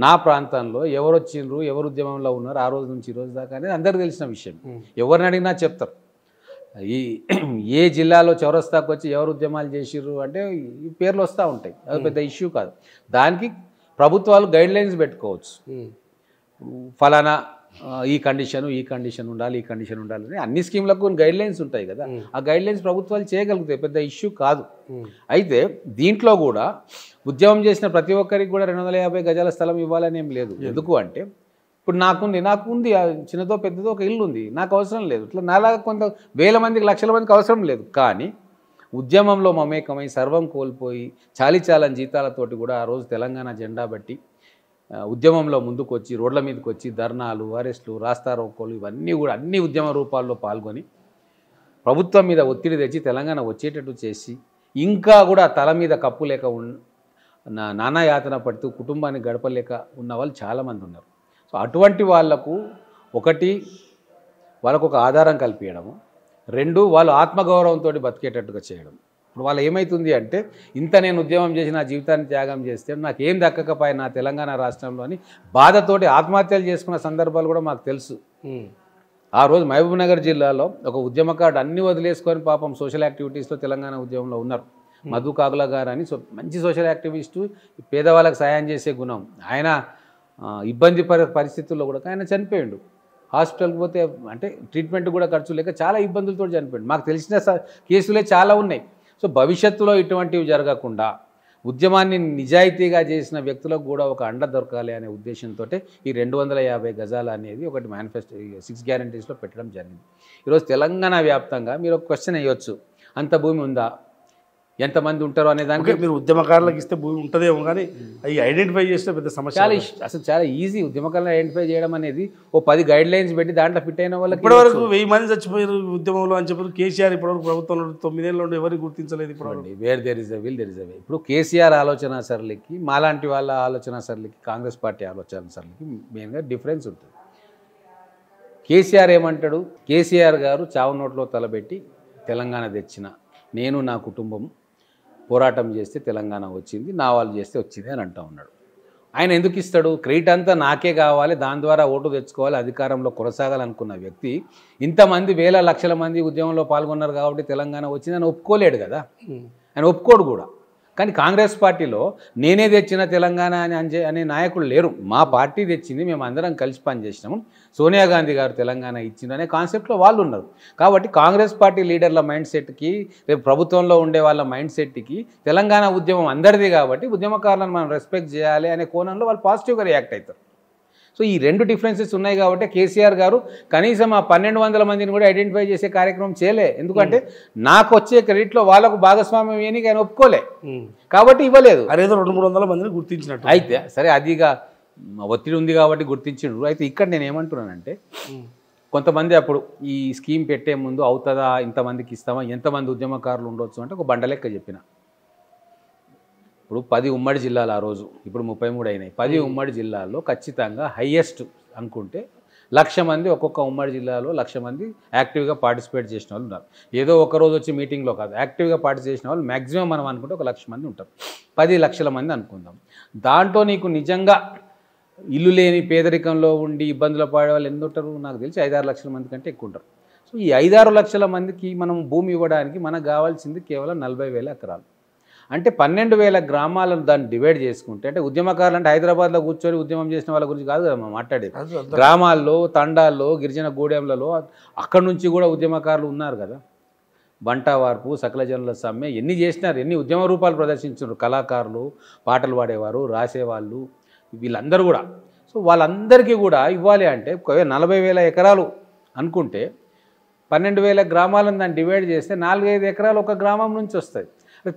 నా ప్రాంతంలో ఎవరు వచ్చిండ్రు ఎవరు ఉద్యమంలో ఉన్నారు ఆ రోజు నుంచి ఈ రోజు దాకా అనేది అందరికీ తెలిసిన విషయం ఎవరిని అడిగినా చెప్తారు ఈ ఏ జిల్లాలో చౌరస్తాకు వచ్చి ఎవరు ఉద్యమాలు చేసిర్రు అంటే ఈ పేర్లు వస్తూ ఉంటాయి అది పెద్ద ఇష్యూ కాదు దానికి ప్రభుత్వాలు గైడ్ లైన్స్ పెట్టుకోవచ్చు hmm. ఫలానా ఈ కండిషన్ ఈ కండిషన్ ఉండాలి ఈ కండిషన్ ఉండాలని అన్ని స్కీమ్లకు గైడ్ లైన్స్ ఉంటాయి కదా hmm. ఆ గైడ్ లైన్స్ ప్రభుత్వాలు చేయగలుగుతాయి పెద్ద ఇష్యూ కాదు hmm. అయితే దీంట్లో కూడా ఉద్యమం చేసిన ప్రతి ఒక్కరికి కూడా రెండు వందల యాభై గజాల స్థలం ఇవ్వాలని ఏం లేదు ఎందుకు అంటే ఇప్పుడు నాకుంది నాకు ఉంది చిన్నదో పెద్దదో ఒక ఇల్లు ఉంది నాకు అవసరం లేదు ఇట్లా నాలాగా కొంత వేల మందికి లక్షల మందికి అవసరం లేదు కానీ ఉద్యమంలో మమేకమై సర్వం కోల్పోయి చాలీచాలని జీతాలతోటి కూడా ఆ రోజు తెలంగాణ జెండా బట్టి ఉద్యమంలో ముందుకు వచ్చి రోడ్ల మీదకి వచ్చి ధర్నాలు అరెస్టులు రోకోలు ఇవన్నీ కూడా అన్ని ఉద్యమ రూపాల్లో పాల్గొని ప్రభుత్వం మీద ఒత్తిడి తెచ్చి తెలంగాణ వచ్చేటట్టు చేసి ఇంకా కూడా తల మీద కప్పు లేక ఉన్న నానా యాతన పడుతూ కుటుంబాన్ని గడపలేక ఉన్న వాళ్ళు చాలామంది ఉన్నారు సో అటువంటి వాళ్లకు ఒకటి వాళ్ళకు ఒక ఆధారం కల్పించడము రెండు వాళ్ళు ఆత్మగౌరవంతో బతికేటట్టుగా చేయడం ఇప్పుడు వాళ్ళు ఏమవుతుంది అంటే ఇంత నేను ఉద్యమం చేసి నా జీవితాన్ని త్యాగం చేస్తే నాకు ఏం దక్కకపోయి నా తెలంగాణ రాష్ట్రంలోని బాధతోటి ఆత్మహత్యలు చేసుకున్న సందర్భాలు కూడా మాకు తెలుసు ఆ రోజు మహబూబ్నగర్ జిల్లాలో ఒక ఉద్యమకారుడు అన్ని వదిలేసుకొని పాపం సోషల్ యాక్టివిటీస్లో తెలంగాణ ఉద్యమంలో ఉన్నారు మధు కాగుల గారు అని సో మంచి సోషల్ యాక్టివిస్టు పేదవాళ్ళకి సాయం చేసే గుణం ఆయన ఇబ్బంది పరిస్థితుల్లో కూడా ఆయన చనిపోయిండు హాస్పిటల్కి పోతే అంటే ట్రీట్మెంట్ కూడా ఖర్చు లేక చాలా ఇబ్బందులతో చనిపోయింది మాకు తెలిసిన కేసులే చాలా ఉన్నాయి సో భవిష్యత్తులో ఇటువంటివి జరగకుండా ఉద్యమాన్ని నిజాయితీగా చేసిన వ్యక్తులకు కూడా ఒక అండ దొరకాలి అనే ఉద్దేశంతో ఈ రెండు వందల యాభై గజాలు అనేది ఒకటి మేనిఫెస్టో సిక్స్ గ్యారంటీస్లో పెట్టడం జరిగింది ఈరోజు తెలంగాణ వ్యాప్తంగా మీరు ఒక క్వశ్చన్ వేయొచ్చు అంత భూమి ఉందా ఎంతమంది ఉంటారో అనే దానికి మీరు ఉద్యమకారులకు ఇస్తే భూమి ఉంటుందేమో కానీ అవి ఐడెంటిఫై చేస్తే పెద్ద సమస్య చాలా అసలు చాలా ఈజీ ఉద్యమకారులను ఐడెంటిఫై చేయడం అనేది ఓ పది గైడ్ లైన్స్ పెట్టి దాంట్లో ఫిట్ అయిన వాళ్ళకి ఇప్పటివరకు వెయ్యి మంది చచ్చిపోయారు ఉద్యమంలో అని చెప్పారు కేసీఆర్ ఇప్పటివరకు ప్రభుత్వంలో తొమ్మిదేళ్ళు ఉండి ఎవరికి గుర్తించలేదు ఇప్పుడు where there is a there is a ఇప్పుడు కేసీఆర్ ఆలోచన సరళికి మాలాంటి వాళ్ళ ఆలోచన సరళికి కాంగ్రెస్ పార్టీ ఆలోచన సరళికి మెయిన్గా డిఫరెన్స్ ఉంటుంది కేసీఆర్ ఏమంటాడు కేసీఆర్ గారు చావు నోట్లో తలబెట్టి తెలంగాణ తెచ్చిన నేను నా కుటుంబం పోరాటం చేస్తే తెలంగాణ వచ్చింది నా వాళ్ళు చేస్తే వచ్చింది అని అంటూ ఉన్నాడు ఆయన ఎందుకు ఇస్తాడు క్రెడిట్ అంతా నాకే కావాలి దాని ద్వారా ఓటు తెచ్చుకోవాలి అధికారంలో కొనసాగాలనుకున్న వ్యక్తి ఇంతమంది వేల లక్షల మంది ఉద్యమంలో పాల్గొన్నారు కాబట్టి తెలంగాణ అని ఒప్పుకోలేడు కదా ఆయన ఒప్పుకోడు కూడా కానీ కాంగ్రెస్ పార్టీలో నేనే తెచ్చిన తెలంగాణ అని అనే నాయకులు లేరు మా పార్టీ తెచ్చింది మేము అందరం కలిసి పనిచేసినాము సోనియా గాంధీ గారు తెలంగాణ ఇచ్చింది అనే కాన్సెప్ట్లో వాళ్ళు ఉన్నారు కాబట్టి కాంగ్రెస్ పార్టీ లీడర్ల మైండ్ సెట్కి రేపు ప్రభుత్వంలో ఉండే వాళ్ళ మైండ్ సెట్కి తెలంగాణ ఉద్యమం అందరిది కాబట్టి ఉద్యమకారులను మనం రెస్పెక్ట్ చేయాలి అనే కోణంలో వాళ్ళు పాజిటివ్గా రియాక్ట్ అవుతారు సో ఈ రెండు డిఫరెన్సెస్ ఉన్నాయి కాబట్టి కేసీఆర్ గారు కనీసం ఆ పన్నెండు వందల మందిని కూడా ఐడెంటిఫై చేసే కార్యక్రమం చేయలే ఎందుకంటే నాకు వచ్చే క్రెడిట్లో వాళ్ళకు భాగస్వామ్యం ఏని ఆయన ఒప్పుకోలే కాబట్టి ఇవ్వలేదు అదే రెండు మూడు వందల మందిని గుర్తించినట్టు అయితే సరే అదిగా ఒత్తిడి ఉంది కాబట్టి గుర్తించిండ్రు అయితే ఇక్కడ నేను ఏమంటున్నానంటే కొంతమంది అప్పుడు ఈ స్కీమ్ పెట్టే ముందు అవుతుందా ఇంతమందికి ఇస్తామా ఎంతమంది ఉద్యమకారులు ఉండొచ్చు అంటే ఒక బండలెక్క చెప్పిన ఇప్పుడు పది ఉమ్మడి జిల్లాలు ఆ రోజు ఇప్పుడు ముప్పై మూడు అయినాయి పది ఉమ్మడి జిల్లాల్లో ఖచ్చితంగా హయ్యెస్ట్ అనుకుంటే లక్ష మంది ఒక్కొక్క ఉమ్మడి జిల్లాలో లక్ష మంది యాక్టివ్గా పార్టిసిపేట్ చేసిన వాళ్ళు ఉన్నారు ఏదో ఒక రోజు వచ్చి మీటింగ్లో కాదు యాక్టివ్గా పార్టిసిపేట్ చేసిన వాళ్ళు మ్యాక్సిమం మనం అనుకుంటే ఒక లక్ష మంది ఉంటారు పది లక్షల మంది అనుకుందాం దాంట్లో నీకు నిజంగా ఇల్లు లేని పేదరికంలో ఉండి ఇబ్బందులు పడే వాళ్ళు ఎందు ఉంటారు నాకు తెలిసి ఐదారు లక్షల మంది కంటే ఎక్కువ ఉంటారు సో ఈ ఐదారు లక్షల మందికి మనం భూమి ఇవ్వడానికి మనకు కావాల్సింది కేవలం నలభై వేల ఎకరాలు అంటే పన్నెండు వేల గ్రామాలను దాన్ని డివైడ్ చేసుకుంటే అంటే ఉద్యమకారులు అంటే హైదరాబాద్లో కూర్చొని ఉద్యమం చేసిన వాళ్ళ గురించి కాదు కదా మనం మాట్లాడేది గ్రామాల్లో తండాల్లో గిరిజన గూడెంలలో అక్కడి నుంచి కూడా ఉద్యమకారులు ఉన్నారు కదా బంట వార్పు సకలజనుల సమ్మె ఎన్ని చేసినారు ఎన్ని ఉద్యమ రూపాలు ప్రదర్శించారు కళాకారులు పాటలు పాడేవారు రాసేవాళ్ళు వీళ్ళందరూ కూడా సో వాళ్ళందరికీ కూడా ఇవ్వాలి అంటే నలభై వేల ఎకరాలు అనుకుంటే పన్నెండు వేల గ్రామాలను దాన్ని డివైడ్ చేస్తే నాలుగైదు ఎకరాలు ఒక గ్రామం నుంచి వస్తాయి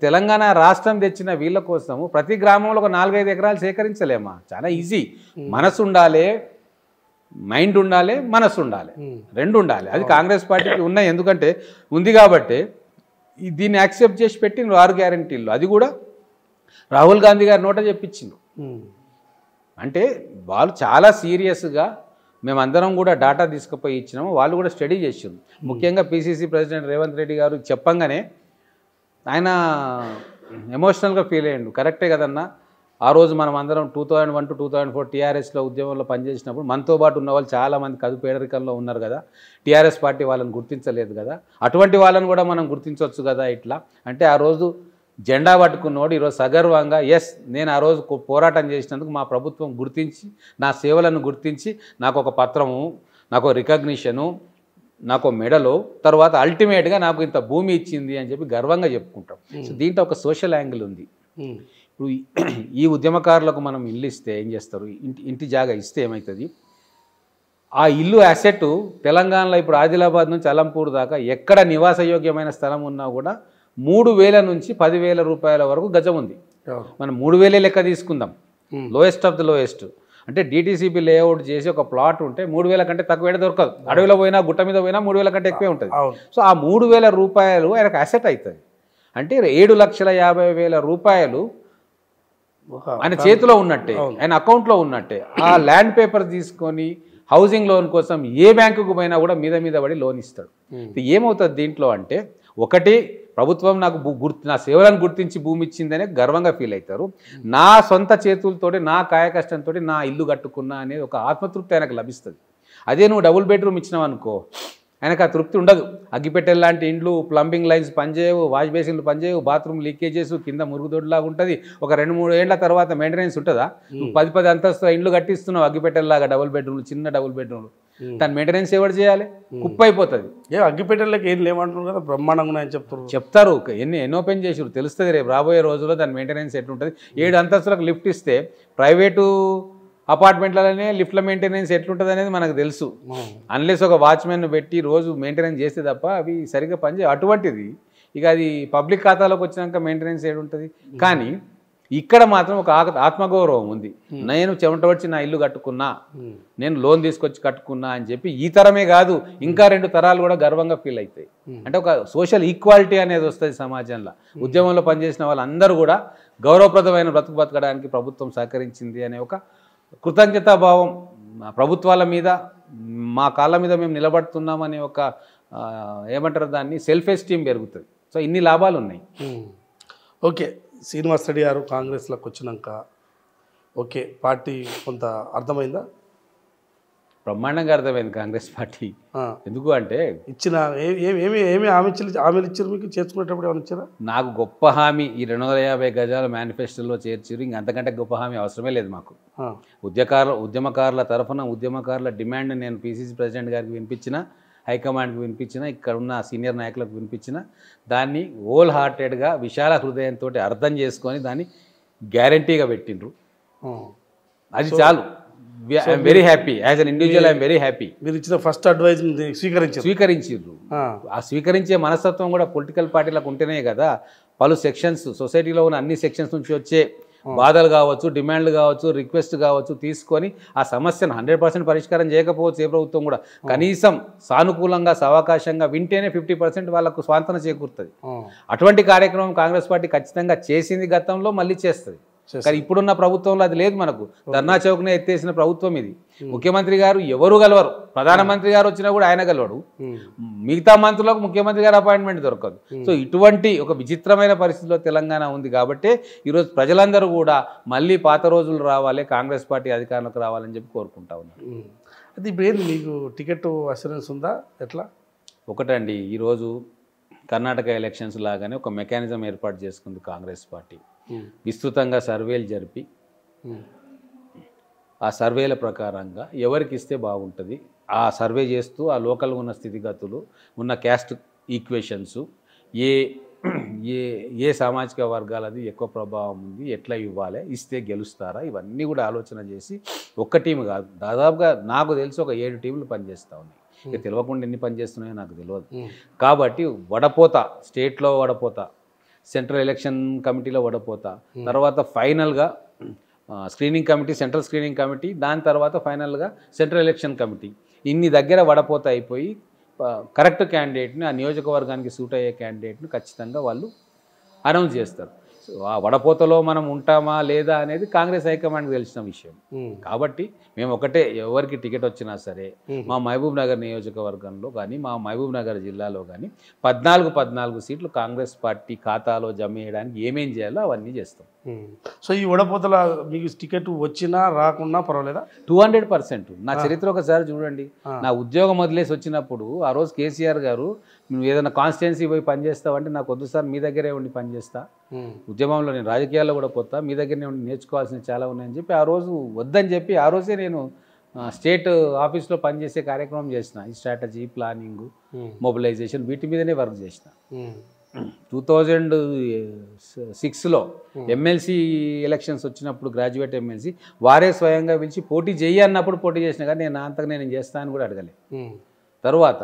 తెలంగాణ రాష్ట్రం తెచ్చిన వీళ్ళ కోసము ప్రతి గ్రామంలో ఒక నాలుగైదు ఎకరాలు సేకరించలేమా చాలా ఈజీ hmm. మనసు ఉండాలి మైండ్ ఉండాలి మనసు ఉండాలి hmm. రెండు ఉండాలి అది oh. కాంగ్రెస్ పార్టీకి ఉన్నాయి ఎందుకంటే ఉంది కాబట్టి దీన్ని యాక్సెప్ట్ చేసి పెట్టిండ్రు ఆరు గ్యారంటీలు అది కూడా రాహుల్ గాంధీ గారి నోట చెప్పించిండ్రు hmm. అంటే వాళ్ళు చాలా సీరియస్గా మేమందరం కూడా డాటా తీసుకుపోయి ఇచ్చినాము వాళ్ళు కూడా స్టడీ చేసాము ముఖ్యంగా పీసీసీ ప్రెసిడెంట్ రేవంత్ రెడ్డి గారు చెప్పంగానే ఆయన ఎమోషనల్గా ఫీల్ అయ్యండు కరెక్టే కదన్నా ఆ రోజు మనం అందరం two thousand one to two thousand four టీఆర్ఎస్లో ఉద్యమంలో పనిచేసినప్పుడు మనతో పాటు ఉన్న వాళ్ళు చాలామంది కదు పేదరికంలో ఉన్నారు కదా టీఆర్ఎస్ పార్టీ వాళ్ళని గుర్తించలేదు కదా అటువంటి వాళ్ళని కూడా మనం గుర్తించవచ్చు కదా ఇట్లా అంటే ఆ రోజు జెండా పట్టుకున్నవాడు ఈరోజు సగర్వంగా ఎస్ నేను ఆ రోజు పోరాటం చేసినందుకు మా ప్రభుత్వం గుర్తించి నా సేవలను గుర్తించి నాకు ఒక పత్రము నాకు రికగ్నిషను నాకు మెడలు తర్వాత అల్టిమేట్గా నాకు ఇంత భూమి ఇచ్చింది అని చెప్పి గర్వంగా చెప్పుకుంటాం సో దీంట్లో ఒక సోషల్ యాంగిల్ ఉంది ఇప్పుడు ఈ ఉద్యమకారులకు మనం ఇల్లు ఇస్తే ఏం చేస్తారు ఇంటి ఇంటి జాగా ఇస్తే ఏమవుతుంది ఆ ఇల్లు అసెట్ తెలంగాణలో ఇప్పుడు ఆదిలాబాద్ నుంచి అలంపూర్ దాకా ఎక్కడ నివాసయోగ్యమైన స్థలం ఉన్నా కూడా మూడు వేల నుంచి పదివేల రూపాయల వరకు గజం ఉంది మనం మూడు వేలే లెక్క తీసుకుందాం లోయెస్ట్ ఆఫ్ ది లోయెస్ట్ అంటే డీటీసీబీ లేఅవుట్ చేసి ఒక ప్లాట్ ఉంటే మూడు వేల కంటే తక్కువ ఏడా దొరకదు అడవిలో పోయినా గుట్ట మీద పోయినా మూడు వేల కంటే ఎక్కువే ఉంటుంది సో ఆ మూడు వేల రూపాయలు ఆయనకు అసెట్ అవుతుంది అంటే ఏడు లక్షల యాభై వేల రూపాయలు ఆయన చేతిలో ఉన్నట్టే ఆయన అకౌంట్లో ఉన్నట్టే ఆ ల్యాండ్ పేపర్ తీసుకొని హౌసింగ్ లోన్ కోసం ఏ బ్యాంకుకు పోయినా కూడా మీద మీద పడి లోన్ ఇస్తాడు ఏమవుతుంది దీంట్లో అంటే ఒకటి ప్రభుత్వం నాకు గుర్తి నా సేవలను గుర్తించి భూమి ఇచ్చిందనే గర్వంగా ఫీల్ అవుతారు నా సొంత చేతులతోటి నా కాయకష్టంతో నా ఇల్లు కట్టుకున్నా అనేది ఒక ఆత్మతృప్తి ఆయనకు లభిస్తుంది అదే నువ్వు డబుల్ బెడ్రూమ్ ఇచ్చినావు అనుకో ఆయనకు ఆ తృప్తి ఉండదు అగ్గిపెట్టెల లాంటి ఇండ్లు ప్లంబింగ్ లైన్స్ పనిచేయవు వాష్ బేసిన్లు పనిచేయవు బాత్రూమ్ లీకేజెస్ కింద మురుగుదొడ్లాగా ఉంటుంది ఒక రెండు మూడు ఏళ్ల తర్వాత మెయింటెనెన్స్ ఉంటుందా పది పది అంతస్తు ఇండ్లు కట్టిస్తున్నావు అగ్గిపెట్టెల్లాగా డబుల్ బెడ్రూమ్లు చిన్న డబుల్ బెడ్రూమ్లు దాని మెయింటెనెన్స్ ఎవరు చేయాలి కుప్ప అయిపోతుంది ఏ అగ్గిపెట్టెళ్ళకి ఏం లేమంటారు కదా బ్రహ్మాండంగా అని చెప్తారు చెప్తారు ఎన్ని ఎన్ని ఓపెన్ చేసారు తెలుస్తుంది రేపు రాబోయే రోజుల్లో దాని మెయింటెనెన్స్ ఎట్లుంటుంది ఏడు అంతస్తులకు లిఫ్ట్ ఇస్తే ప్రైవేటు అపార్ట్మెంట్లలోనే లిఫ్ట్ల మెయింటెనెన్స్ ఎట్లుంటుంది అనేది మనకు తెలుసు అన్లెస్ ఒక వాచ్మెన్ పెట్టి రోజు మెయింటెనెన్స్ చేస్తే తప్ప అవి సరిగ్గా పనిచే అటువంటిది ఇక అది పబ్లిక్ ఖాతాలోకి వచ్చినాక మెయింటెనెన్స్ ఉంటుంది కానీ ఇక్కడ మాత్రం ఒక ఆత్మగౌరవం ఉంది నేను వచ్చి నా ఇల్లు కట్టుకున్నా నేను లోన్ తీసుకొచ్చి కట్టుకున్నా అని చెప్పి ఈ తరమే కాదు ఇంకా రెండు తరాలు కూడా గర్వంగా ఫీల్ అవుతాయి అంటే ఒక సోషల్ ఈక్వాలిటీ అనేది వస్తుంది సమాజంలో ఉద్యమంలో పనిచేసిన వాళ్ళందరూ కూడా గౌరవప్రదమైన బ్రతుకు బతకడానికి ప్రభుత్వం సహకరించింది అనే ఒక కృతజ్ఞతాభావం ప్రభుత్వాల మీద మా కాళ్ళ మీద మేము నిలబడుతున్నామనే ఒక ఏమంటారు దాన్ని సెల్ఫ్ ఎస్టీమ్ పెరుగుతుంది సో ఇన్ని లాభాలు ఉన్నాయి ఓకే శ్రీనివాస్ రెడ్డి గారు కాంగ్రెస్లోకి వచ్చినాక ఓకే పార్టీ కొంత అర్థమైందా బ్రహ్మాండంగా అర్థమైంది కాంగ్రెస్ పార్టీ ఎందుకు అంటే ఇచ్చిన హామీలు ఇచ్చారు మీకు చేర్చుకునేటప్పుడు ఏమైనా ఇచ్చారా నాకు గొప్ప హామీ ఈ రెండు వందల యాభై గజాల మేనిఫెస్టోలో చేర్చారు ఇంక అంతకంటే గొప్ప హామీ అవసరమే లేదు మాకు ఉద్యకారుల ఉద్యమకారుల తరఫున ఉద్యమకారుల డిమాండ్ నేను పిసిసి ప్రెసిడెంట్ గారికి వినిపించిన హైకమాండ్కి వినిపించిన ఇక్కడ ఉన్న సీనియర్ నాయకులకు వినిపించిన దాన్ని హోల్ హార్టెడ్గా విశాల హృదయంతో అర్థం చేసుకొని దాన్ని గ్యారంటీగా పెట్టిండ్రు అది చాలు very happy as an individual I'm very happy మీరు ఇచ్చిన ఫస్ట్ అడ్వైజ్ స్వీకరించారు స్వీకరించారు ఆ స్వీకరించే మనస్తత్వం కూడా పొలిటికల్ పార్టీలకు ఉంటేనే కదా పలు సెక్షన్స్ సొసైటీలో ఉన్న అన్ని సెక్షన్స్ నుంచి వచ్చే బాధలు కావచ్చు డిమాండ్లు కావచ్చు రిక్వెస్ట్ కావచ్చు తీసుకొని ఆ సమస్యను హండ్రెడ్ పర్సెంట్ పరిష్కారం చేయకపోవచ్చు ఏ ప్రభుత్వం కూడా కనీసం సానుకూలంగా సవకాశంగా వింటేనే ఫిఫ్టీ పర్సెంట్ వాళ్ళకు స్వాంతన చేకూరుతుంది అటువంటి కార్యక్రమం కాంగ్రెస్ పార్టీ ఖచ్చితంగా చేసింది గతంలో మళ్ళీ చేస్తుంది కానీ ఇప్పుడున్న ప్రభుత్వంలో అది లేదు మనకు ధర్నా చౌక్నే ఎత్తేసిన ప్రభుత్వం ఇది ముఖ్యమంత్రి గారు ఎవరు గలవరు ప్రధానమంత్రి గారు వచ్చినా కూడా ఆయన గలవడు మిగతా మంత్రులకు ముఖ్యమంత్రి గారు అపాయింట్మెంట్ దొరకదు సో ఇటువంటి ఒక విచిత్రమైన పరిస్థితిలో తెలంగాణ ఉంది కాబట్టి ఈరోజు ప్రజలందరూ కూడా మళ్ళీ పాత రోజులు రావాలి కాంగ్రెస్ పార్టీ అధికారంలోకి రావాలని చెప్పి కోరుకుంటా ఉన్నారు అది ఇప్పుడు మీకు టికెట్ అసరెన్స్ ఉందా ఎట్లా ఒకటండి ఈరోజు కర్ణాటక ఎలక్షన్స్ లాగానే ఒక మెకానిజం ఏర్పాటు చేసుకుంది కాంగ్రెస్ పార్టీ విస్తృతంగా సర్వేలు జరిపి ఆ సర్వేల ప్రకారంగా ఎవరికి ఇస్తే బాగుంటుంది ఆ సర్వే చేస్తూ ఆ లోకల్ ఉన్న స్థితిగతులు ఉన్న క్యాస్ట్ ఈక్వేషన్స్ ఏ ఏ ఏ సామాజిక వర్గాలది ఎక్కువ ప్రభావం ఉంది ఎట్లా ఇవ్వాలి ఇస్తే గెలుస్తారా ఇవన్నీ కూడా ఆలోచన చేసి ఒక్క టీం కాదు దాదాపుగా నాకు తెలిసి ఒక ఏడు టీంలు పనిచేస్తూ ఉన్నాయి ఇక తెలియకుండా ఎన్ని పనిచేస్తున్నాయో నాకు తెలియదు కాబట్టి వడపోత స్టేట్లో వడపోత సెంట్రల్ ఎలక్షన్ కమిటీలో ఓడపోతా తర్వాత ఫైనల్గా screening committee central screening committee దాని తర్వాత ఫైనల్గా సెంట్రల్ ఎలక్షన్ కమిటీ ఇన్ని దగ్గర వడపోత అయిపోయి కరెక్ట్ క్యాండిడేట్ని ఆ నియోజకవర్గానికి సూట్ అయ్యే క్యాండిడేట్ని ఖచ్చితంగా వాళ్ళు అనౌన్స్ చేస్తారు సో ఆ వడపోతలో మనం ఉంటామా లేదా అనేది కాంగ్రెస్ హైకమాండ్కి తెలిసిన విషయం కాబట్టి మేము ఒకటే ఎవరికి టికెట్ వచ్చినా సరే మా మహబూబ్ నగర్ నియోజకవర్గంలో కానీ మా మహబూబ్ నగర్ జిల్లాలో కానీ పద్నాలుగు పద్నాలుగు సీట్లు కాంగ్రెస్ పార్టీ ఖాతాలో జమ చేయడానికి ఏమేం చేయాలో అవన్నీ చేస్తాం సో ఈ వడపోతల మీకు టికెట్ వచ్చినా రాకున్నా పర్వాలేదా టూ హండ్రెడ్ పర్సెంట్ నా చరిత్ర ఒకసారి చూడండి నా ఉద్యోగం వదిలేసి వచ్చినప్పుడు ఆ రోజు కేసీఆర్ గారు నువ్వు ఏదైనా కాన్స్టిట్యున్సీ పోయి అంటే నాకు వద్దు సార్ మీ దగ్గరే ఉండి పనిచేస్తా ఉద్యమంలో నేను రాజకీయాల్లో కూడా పోతా మీ దగ్గరనే ఉండి నేర్చుకోవాల్సినవి చాలా ఉన్నాయని చెప్పి ఆ రోజు వద్దని చెప్పి ఆ రోజే నేను స్టేట్ ఆఫీస్లో పనిచేసే కార్యక్రమం చేసిన ఈ స్ట్రాటజీ ప్లానింగ్ మొబిలైజేషన్ వీటి మీదనే వర్క్ చేసిన టూ థౌజండ్ సిక్స్లో ఎమ్మెల్సీ ఎలక్షన్స్ వచ్చినప్పుడు గ్రాడ్యుయేట్ ఎమ్మెల్సీ వారే స్వయంగా పిలిచి పోటీ చేయన్నప్పుడు అన్నప్పుడు పోటీ చేసిన కానీ నేను అంతకు నేను చేస్తా అని కూడా అడగలే తర్వాత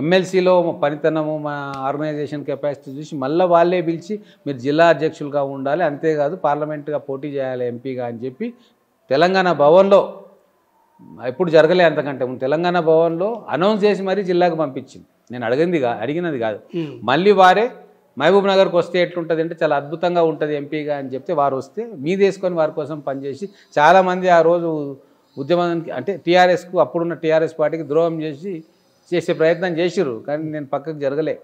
ఎమ్మెల్సీలో పనితనము మా ఆర్గనైజేషన్ కెపాసిటీ చూసి మళ్ళీ వాళ్ళే పిలిచి మీరు జిల్లా అధ్యక్షులుగా ఉండాలి అంతేకాదు పార్లమెంట్గా పోటీ చేయాలి ఎంపీగా అని చెప్పి తెలంగాణ భవన్లో ఎప్పుడు జరగలే అంతకంటే తెలంగాణ భవన్లో అనౌన్స్ చేసి మరీ జిల్లాకు పంపించింది నేను అడిగింది అడిగినది కాదు మళ్ళీ వారే మహబూబ్ నగర్కి వస్తే ఎట్లుంటుంది అంటే చాలా అద్భుతంగా ఉంటుంది ఎంపీగా అని చెప్తే వారు వస్తే మీ తీసుకొని వారి కోసం పనిచేసి చాలామంది ఆ రోజు ఉద్యమానికి అంటే టీఆర్ఎస్కు అప్పుడున్న టీఆర్ఎస్ పార్టీకి ద్రోహం చేసి చేసే ప్రయత్నం చేసిరు కానీ నేను పక్కకు జరగలే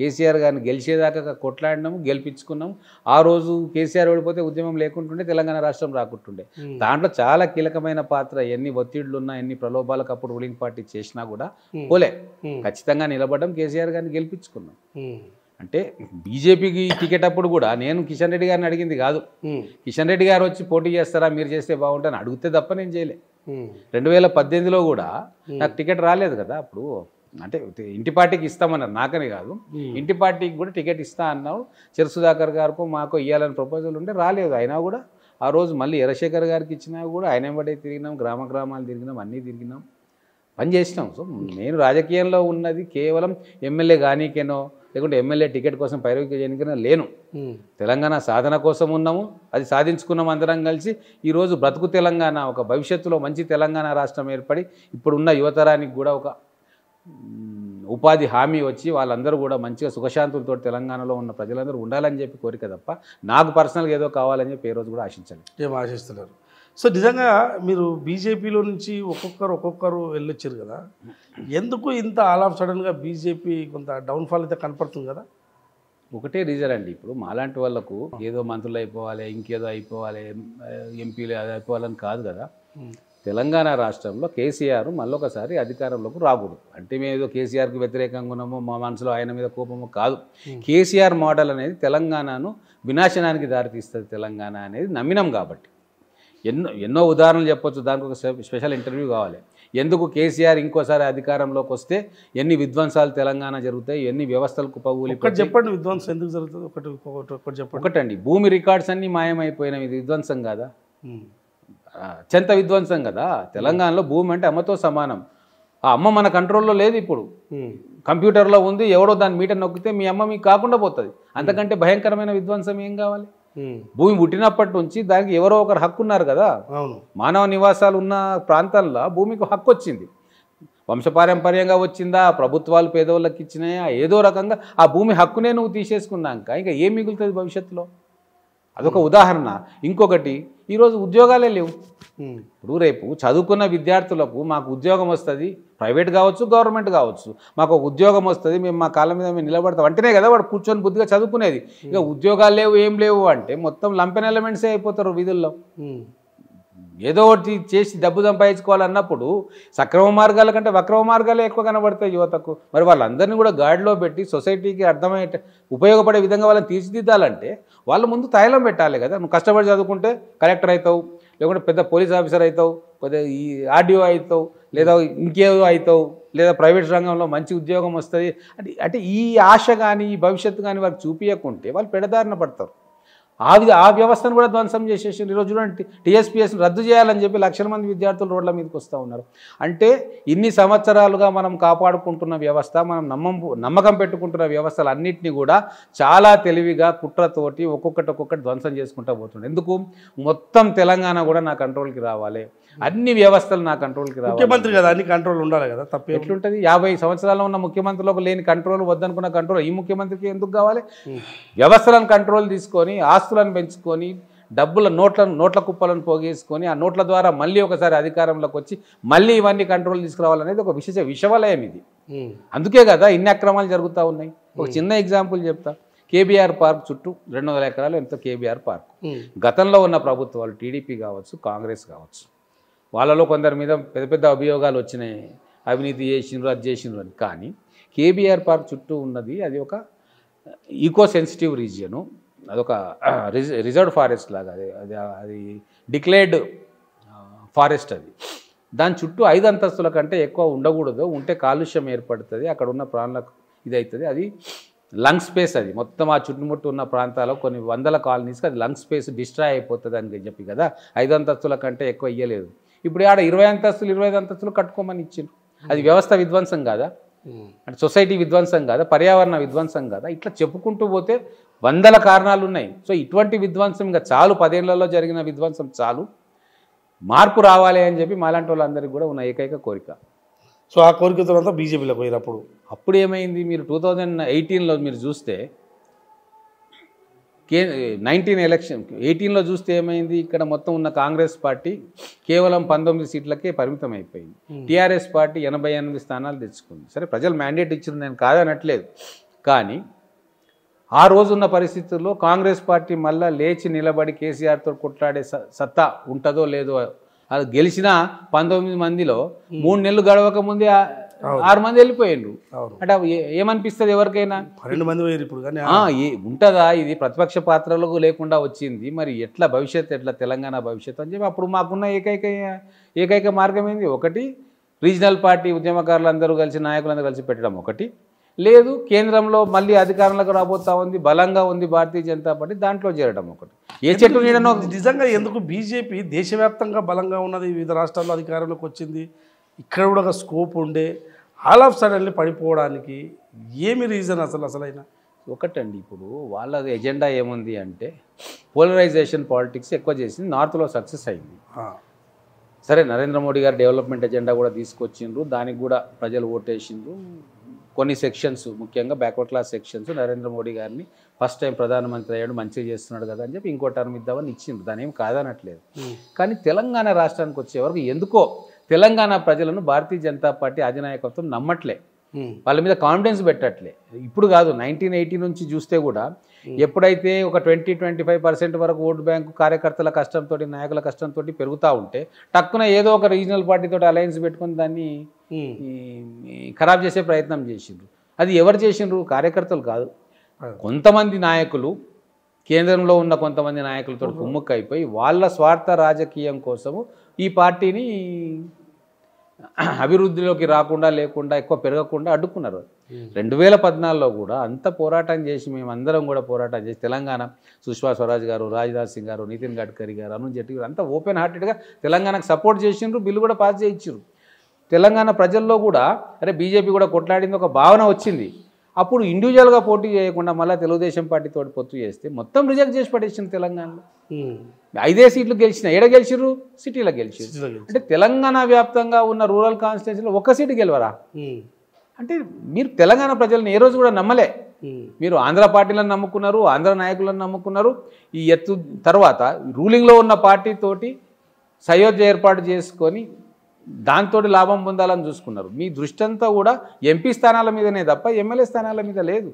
కేసీఆర్ గారిని గెలిచేదాకా కొట్లాడినాము గెలిపించుకున్నాము ఆ రోజు కేసీఆర్ వెళ్ళిపోతే ఉద్యమం లేకుంటుండే తెలంగాణ రాష్ట్రం రాకుంటుండే దాంట్లో చాలా కీలకమైన పాత్ర ఎన్ని ఒత్తిళ్లు ఉన్నా ఎన్ని ప్రలోభాలకు అప్పుడు రూలింగ్ పార్టీ చేసినా కూడా పోలే ఖచ్చితంగా నిలబడడం కేసీఆర్ గారిని గెలిపించుకున్నాం అంటే బీజేపీకి టికెట్ అప్పుడు కూడా నేను కిషన్ రెడ్డి గారిని అడిగింది కాదు కిషన్ రెడ్డి గారు వచ్చి పోటీ చేస్తారా మీరు చేస్తే బాగుంటుంది అడిగితే తప్ప నేను చేయలే రెండు వేల పద్దెనిమిదిలో కూడా నాకు టికెట్ రాలేదు కదా అప్పుడు అంటే ఇంటి పార్టీకి ఇస్తామన్నారు నాకనే కాదు ఇంటి పార్టీకి కూడా టికెట్ ఇస్తా అన్నారు చిరసుధాకర్ గారికి మాకు ఇవ్వాలని ప్రపోజల్ ఉంటే రాలేదు అయినా కూడా ఆ రోజు మళ్ళీ ఎర్రశేఖర్ గారికి ఇచ్చినా కూడా ఆయన వెంబడే తిరిగినాం గ్రామ గ్రామాలు తిరిగినాం అన్నీ తిరిగినాం పని చేసినాం సో నేను రాజకీయంలో ఉన్నది కేవలం ఎమ్మెల్యే కానీకేనో లేకుంటే ఎమ్మెల్యే టికెట్ కోసం పైరవికి చేయడానికైనా లేను తెలంగాణ సాధన కోసం ఉన్నాము అది సాధించుకున్నాం అందరం కలిసి ఈరోజు బ్రతుకు తెలంగాణ ఒక భవిష్యత్తులో మంచి తెలంగాణ రాష్ట్రం ఏర్పడి ఇప్పుడున్న యువతరానికి కూడా ఒక ఉపాధి హామీ వచ్చి వాళ్ళందరూ కూడా మంచిగా సుఖశాంతులతో తెలంగాణలో ఉన్న ప్రజలందరూ ఉండాలని చెప్పి కోరిక తప్ప నాకు పర్సనల్గా ఏదో కావాలని చెప్పి ఏ రోజు కూడా ఆశించాలి ఏం ఆశిస్తున్నారు సో నిజంగా మీరు బీజేపీలో నుంచి ఒక్కొక్కరు ఒక్కొక్కరు వెళ్ళొచ్చారు కదా ఎందుకు ఇంత ఆల్ ఆఫ్ సడన్గా బీజేపీ కొంత డౌన్ఫాల్ అయితే కనపడుతుంది కదా ఒకటే రీజన్ అండి ఇప్పుడు మాలాంటి వాళ్ళకు ఏదో మంత్రులు అయిపోవాలి ఇంకేదో అయిపోవాలి ఎంపీలు అయిపోవాలని కాదు కదా తెలంగాణ రాష్ట్రంలో కేసీఆర్ మళ్ళొకసారి అధికారంలోకి రాకూడదు అంటే మేము ఏదో కేసీఆర్కి వ్యతిరేకంగా ఉన్నామో మా మనసులో ఆయన మీద కోపము కాదు కేసీఆర్ మోడల్ అనేది తెలంగాణను వినాశనానికి దారితీస్తుంది తెలంగాణ అనేది నమ్మినాం కాబట్టి ఎన్నో ఎన్నో ఉదాహరణలు చెప్పొచ్చు దానికి ఒక స్పెషల్ ఇంటర్వ్యూ కావాలి ఎందుకు కేసీఆర్ ఇంకోసారి అధికారంలోకి వస్తే ఎన్ని విధ్వంసాలు తెలంగాణ జరుగుతాయి ఎన్ని వ్యవస్థలకు పగులు చెప్పండి విధ్వంసం ఎందుకు జరుగుతుంది ఒకటి ఒకటి చెప్పండి ఒకటండి భూమి రికార్డ్స్ అన్నీ మాయమైపోయినవి ఇది విధ్వంసం కాదా చెంత విధ్వంసం కదా తెలంగాణలో భూమి అంటే అమ్మతో సమానం ఆ అమ్మ మన కంట్రోల్లో లేదు ఇప్పుడు కంప్యూటర్లో ఉంది ఎవడో దాని మీటర్ నొక్కితే మీ అమ్మ మీకు కాకుండా పోతుంది అంతకంటే భయంకరమైన విధ్వంసం ఏం కావాలి భూమి పుట్టినప్పటి నుంచి దానికి ఎవరో ఒకరు హక్కు ఉన్నారు కదా మానవ నివాసాలు ఉన్న ప్రాంతాల్లో భూమికి హక్కు వచ్చింది వంశపారంపర్యంగా వచ్చిందా ప్రభుత్వాలు పేదవాళ్ళకి ఇచ్చినాయా ఏదో రకంగా ఆ భూమి హక్కునే నువ్వు తీసేసుకున్నాక ఇంకా ఏం మిగులుతుంది భవిష్యత్తులో అదొక ఉదాహరణ ఇంకొకటి ఈరోజు ఉద్యోగాలే లేవు ఇప్పుడు రేపు చదువుకున్న విద్యార్థులకు మాకు ఉద్యోగం వస్తుంది ప్రైవేట్ కావచ్చు గవర్నమెంట్ కావచ్చు మాకు ఒక ఉద్యోగం వస్తుంది మేము మా కాళ్ళ మీద మేము నిలబడతాం అంటేనే కదా వాడు కూర్చొని బుద్ధిగా చదువుకునేది ఇక ఉద్యోగాలు లేవు ఏం లేవు అంటే మొత్తం లంపెన్ ఎలిమెంట్సే అయిపోతారు వీధుల్లో ఏదో ఒకటి చేసి డబ్బు సంపాదించుకోవాలన్నప్పుడు సక్రమ మార్గాల కంటే వక్రమ మార్గాలే ఎక్కువ కనబడతాయి యువతకు మరి వాళ్ళందరినీ కూడా గాడిలో పెట్టి సొసైటీకి అర్థమయ్యే ఉపయోగపడే విధంగా వాళ్ళని తీర్చిదిద్దాలంటే వాళ్ళ ముందు తైలం పెట్టాలి కదా నువ్వు కష్టపడి చదువుకుంటే కలెక్టర్ అవుతావు లేకుంటే పెద్ద పోలీస్ ఆఫీసర్ అవుతావు పెద్ద ఈ ఆర్డీఓ అవుతావు లేదా ఇంకేదో అవుతావు లేదా ప్రైవేట్ రంగంలో మంచి ఉద్యోగం వస్తుంది అంటే అంటే ఈ ఆశ కానీ ఈ భవిష్యత్తు కానీ వాళ్ళు చూపించకుంటే వాళ్ళు పెడదారిన పడతారు ఆ ఆ వ్యవస్థను కూడా ధ్వంసం చేసేసింది ఈరోజు చూడండి టీఎస్పీఎస్ని రద్దు చేయాలని చెప్పి లక్షల మంది విద్యార్థులు రోడ్ల మీదకి వస్తూ ఉన్నారు అంటే ఇన్ని సంవత్సరాలుగా మనం కాపాడుకుంటున్న వ్యవస్థ మనం నమ్మం నమ్మకం పెట్టుకుంటున్న అన్నింటినీ కూడా చాలా తెలివిగా కుట్రతోటి ఒక్కొక్కటి ఒక్కొక్కటి ధ్వంసం చేసుకుంటూ పోతుండే ఎందుకు మొత్తం తెలంగాణ కూడా నా కంట్రోల్కి రావాలి అన్ని వ్యవస్థలు నా కంట్రోల్కి రావు ముఖ్యమంత్రి కదా అన్ని కంట్రోల్ ఉండాలి కదా తప్ప ఎట్లుంటుంది యాభై సంవత్సరాల్లో ఉన్న ముఖ్యమంత్రులకు లేని కంట్రోల్ వద్దనుకున్న కంట్రోల్ ఈ ముఖ్యమంత్రికి ఎందుకు కావాలి వ్యవస్థలను కంట్రోల్ తీసుకొని ఆస్తులను పెంచుకొని డబ్బుల నోట్లను నోట్ల కుప్పలను పోగేసుకొని ఆ నోట్ల ద్వారా మళ్ళీ ఒకసారి అధికారంలోకి వచ్చి మళ్ళీ ఇవన్నీ కంట్రోల్ తీసుకురావాలనేది ఒక విశేష విషవలయం ఇది అందుకే కదా ఇన్ని అక్రమాలు జరుగుతూ ఉన్నాయి ఒక చిన్న ఎగ్జాంపుల్ చెప్తా కేబీఆర్ పార్క్ చుట్టూ రెండు వందల ఎకరాలు ఎంతో కేబీఆర్ పార్క్ గతంలో ఉన్న ప్రభుత్వాలు టీడీపీ కావచ్చు కాంగ్రెస్ కావచ్చు వాళ్ళలో కొందరి మీద పెద్ద పెద్ద అభియోగాలు వచ్చినాయి అవినీతి చేసినారు అది చేసినారు అని కానీ కేబీఆర్ పార్క్ చుట్టూ ఉన్నది అది ఒక ఈకో సెన్సిటివ్ రీజియను అదొక రిజ రిజర్వ్ ఫారెస్ట్ లాగా అది అది అది డిక్లేర్డ్ ఫారెస్ట్ అది దాని చుట్టూ ఐదు అంతస్తుల కంటే ఎక్కువ ఉండకూడదు ఉంటే కాలుష్యం ఏర్పడుతుంది అక్కడ ఉన్న ప్రాణులకు ఇది అవుతుంది అది లంగ్ స్పేస్ అది మొత్తం ఆ చుట్టుముట్టు ఉన్న ప్రాంతాల్లో కొన్ని వందల కాలనీస్కి అది లంగ్ స్పేస్ డిస్ట్రాయ్ అయిపోతుంది అని చెప్పి కదా ఐదు అంతస్తుల కంటే ఎక్కువ ఇయ్యలేదు ఇప్పుడు ఆడ ఇరవై అంతస్తులు ఇరవై ఐదు అంతస్తులు కట్టుకోమని ఇచ్చింది అది వ్యవస్థ విధ్వంసం కాదా అంటే సొసైటీ విధ్వంసం కాదా పర్యావరణ విధ్వంసం కాదా ఇట్లా చెప్పుకుంటూ పోతే వందల కారణాలు ఉన్నాయి సో ఇటువంటి విధ్వంసం ఇంకా చాలు పదేళ్లలో జరిగిన విధ్వంసం చాలు మార్పు రావాలి అని చెప్పి మాలాంటి వాళ్ళందరికీ కూడా ఉన్న ఏకైక కోరిక సో ఆ కోరికతో అంతా బీజేపీలో పోయినప్పుడు అప్పుడు ఏమైంది మీరు టూ థౌజండ్ ఎయిటీన్లో మీరు చూస్తే కే నైన్టీన్ ఎలక్షన్ ఎయిటీన్లో చూస్తే ఏమైంది ఇక్కడ మొత్తం ఉన్న కాంగ్రెస్ పార్టీ కేవలం పంతొమ్మిది సీట్లకే పరిమితం అయిపోయింది hmm. టీఆర్ఎస్ పార్టీ ఎనభై ఎనిమిది స్థానాలు తెచ్చుకుంది సరే ప్రజలు మ్యాండేట్ ఇచ్చింది నేను కాదనట్లేదు కానీ ఆ రోజున్న పరిస్థితుల్లో కాంగ్రెస్ పార్టీ మళ్ళా లేచి నిలబడి కేసీఆర్తో కొట్లాడే సత్తా ఉంటుందో లేదో అది గెలిచినా పంతొమ్మిది మందిలో hmm. మూడు నెలలు గడవక ముందే ఆరు మంది వెళ్ళిపోయిండ్రు అంటే ఏమనిపిస్తుంది ఎవరికైనా పన్నెండు మంది పోయారు ఇప్పుడు ఉంటుందా ఇది ప్రతిపక్ష పాత్రలకు లేకుండా వచ్చింది మరి ఎట్లా భవిష్యత్తు ఎట్లా తెలంగాణ భవిష్యత్తు అని చెప్పి అప్పుడు మాకున్న ఏకైక ఏకైక మార్గం ఏంది ఒకటి రీజనల్ పార్టీ ఉద్యమకారులందరూ కలిసి నాయకులందరూ కలిసి పెట్టడం ఒకటి లేదు కేంద్రంలో మళ్ళీ అధికారంలోకి రాబోతా ఉంది బలంగా ఉంది భారతీయ జనతా పార్టీ దాంట్లో చేరడం ఒకటి ఏ చెట్టు నిజంగా ఎందుకు బీజేపీ దేశవ్యాప్తంగా బలంగా ఉన్నది వివిధ రాష్ట్రాల్లో అధికారంలోకి వచ్చింది ఇక్కడ కూడా ఒక స్కోప్ ఉండే ఆల్ ఆఫ్ సడన్లీ పడిపోవడానికి ఏమి రీజన్ అసలు అసలైన ఒకటండి ఇప్పుడు వాళ్ళ ఎజెండా ఏముంది అంటే పోలరైజేషన్ పాలిటిక్స్ ఎక్కువ చేసింది నార్త్లో సక్సెస్ అయింది సరే నరేంద్ర మోడీ గారు డెవలప్మెంట్ ఎజెండా కూడా తీసుకొచ్చిండ్రు దానికి కూడా ప్రజలు ఓటేసిండ్రు కొన్ని సెక్షన్స్ ముఖ్యంగా backward class sections Narendra Modi గారిని ఫస్ట్ టైం ప్రధానమంత్రి అయ్యాడు మంచిగా చేస్తున్నాడు కదా అని చెప్పి ఇంకో టర్మ్ ఇద్దామని ఇచ్చిండ్రు దాని ఏం కాదనట్లేదు కానీ తెలంగాణ రాష్ట్రానికి వచ్చే వరకు ఎందుకో తెలంగాణ ప్రజలను భారతీయ జనతా పార్టీ అధినాయకత్వం నమ్మట్లే వాళ్ళ మీద కాన్ఫిడెన్స్ పెట్టట్లే ఇప్పుడు కాదు నైన్టీన్ ఎయిటీ నుంచి చూస్తే కూడా ఎప్పుడైతే ఒక ట్వంటీ ట్వంటీ ఫైవ్ పర్సెంట్ వరకు ఓటు బ్యాంకు కార్యకర్తల కష్టంతో నాయకుల కష్టంతో పెరుగుతూ ఉంటే టక్కున ఏదో ఒక రీజనల్ పార్టీతో అలయన్స్ పెట్టుకుని దాన్ని ఖరాబ్ చేసే ప్రయత్నం చేసిండ్రు అది ఎవరు చేసిండ్రు కార్యకర్తలు కాదు కొంతమంది నాయకులు కేంద్రంలో ఉన్న కొంతమంది నాయకులతో కుమ్ముక్కైపోయి వాళ్ళ స్వార్థ రాజకీయం కోసము ఈ పార్టీని అభివృద్ధిలోకి రాకుండా లేకుండా ఎక్కువ పెరగకుండా అడ్డుకున్నారు hmm. రెండు వేల పద్నాలుగులో కూడా అంత పోరాటం చేసి మేమందరం కూడా పోరాటం చేసి తెలంగాణ సుష్మా స్వరాజ్ గారు రాజ్నాథ్ సింగ్ గారు నితిన్ గడ్కరీ గారు అరుణ్ జైట్లీ గారు అంతా ఓపెన్ హార్టెడ్గా తెలంగాణకు సపోర్ట్ చేసిండ్రు బిల్లు కూడా పాస్ చేయించారు తెలంగాణ ప్రజల్లో కూడా అరే బీజేపీ కూడా కొట్లాడింది ఒక భావన వచ్చింది అప్పుడు ఇండివిజువల్గా పోటీ చేయకుండా మళ్ళీ తెలుగుదేశం పార్టీతో పొత్తు చేస్తే మొత్తం రిజెక్ట్ చేసి పడేసింది తెలంగాణలో ఐదే సీట్లు గెలిచిన ఏడ గెలిచిర్రు సిటీలో గెలిచిర్రు అంటే తెలంగాణ వ్యాప్తంగా ఉన్న రూరల్ కాన్స్టిట్యూన్సీలో ఒక్క సీటు గెలవరా అంటే మీరు తెలంగాణ ప్రజలను ఏ రోజు కూడా నమ్మలే మీరు ఆంధ్ర పార్టీలను నమ్ముకున్నారు ఆంధ్ర నాయకులను నమ్ముకున్నారు ఈ ఎత్తు తర్వాత రూలింగ్లో ఉన్న పార్టీతోటి సయోధ్య ఏర్పాటు చేసుకొని దాంతో లాభం పొందాలని చూసుకున్నారు మీ దృష్టి అంతా కూడా ఎంపీ స్థానాల మీదనే తప్ప ఎమ్మెల్యే స్థానాల మీద లేదు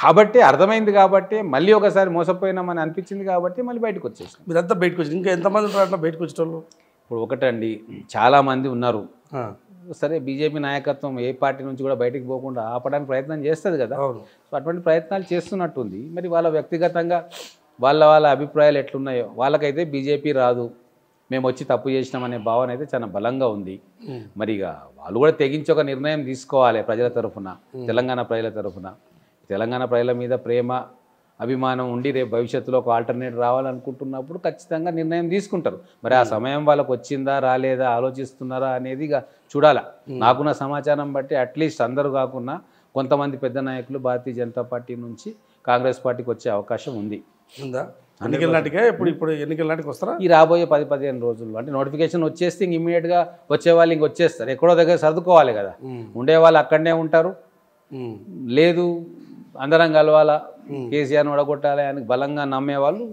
కాబట్టి అర్థమైంది కాబట్టి మళ్ళీ ఒకసారి మోసపోయినామని అనిపించింది కాబట్టి మళ్ళీ బయటకు మీరు మీరంతా బయటకు వచ్చారు ఇంకా ఎంతమంది అట్లా బయటకు వచ్చేటోళ్ళు ఇప్పుడు ఒకటండి చాలామంది ఉన్నారు సరే బీజేపీ నాయకత్వం ఏ పార్టీ నుంచి కూడా బయటకు పోకుండా ఆపడానికి ప్రయత్నం చేస్తుంది కదా సో అటువంటి ప్రయత్నాలు చేస్తున్నట్టుంది మరి వాళ్ళ వ్యక్తిగతంగా వాళ్ళ వాళ్ళ అభిప్రాయాలు ఎట్లున్నాయో వాళ్ళకైతే బీజేపీ రాదు మేము వచ్చి తప్పు చేసినామనే భావన అయితే చాలా బలంగా ఉంది మరి ఇక వాళ్ళు కూడా తెగించి ఒక నిర్ణయం తీసుకోవాలి ప్రజల తరఫున తెలంగాణ ప్రజల తరఫున తెలంగాణ ప్రజల మీద ప్రేమ అభిమానం ఉండి రేపు భవిష్యత్తులో ఒక ఆల్టర్నేట్ రావాలనుకుంటున్నప్పుడు ఖచ్చితంగా నిర్ణయం తీసుకుంటారు మరి ఆ సమయం వాళ్ళకు వచ్చిందా రాలేదా ఆలోచిస్తున్నారా అనేది ఇక చూడాలా నాకున్న సమాచారం బట్టి అట్లీస్ట్ అందరూ కాకుండా కొంతమంది పెద్ద నాయకులు భారతీయ జనతా పార్టీ నుంచి కాంగ్రెస్ పార్టీకి వచ్చే అవకాశం ఉంది ఉందా ఎన్నికల నాటికే ఇప్పుడు ఇప్పుడు ఎన్నికల నాటికి వస్తారా ఈ రాబోయే పది పదిహేను రోజుల్లో అంటే నోటిఫికేషన్ వచ్చేస్తే ఇంక ఇమీడియట్గా వచ్చేవాళ్ళు ఇంక వచ్చేస్తారు ఎక్కడో దగ్గర సర్దుకోవాలి కదా ఉండే వాళ్ళు అక్కడనే ఉంటారు లేదు అందరం కలవాలా కేసీఆర్ని వడగొట్టాలి అని బలంగా నమ్మేవాళ్ళు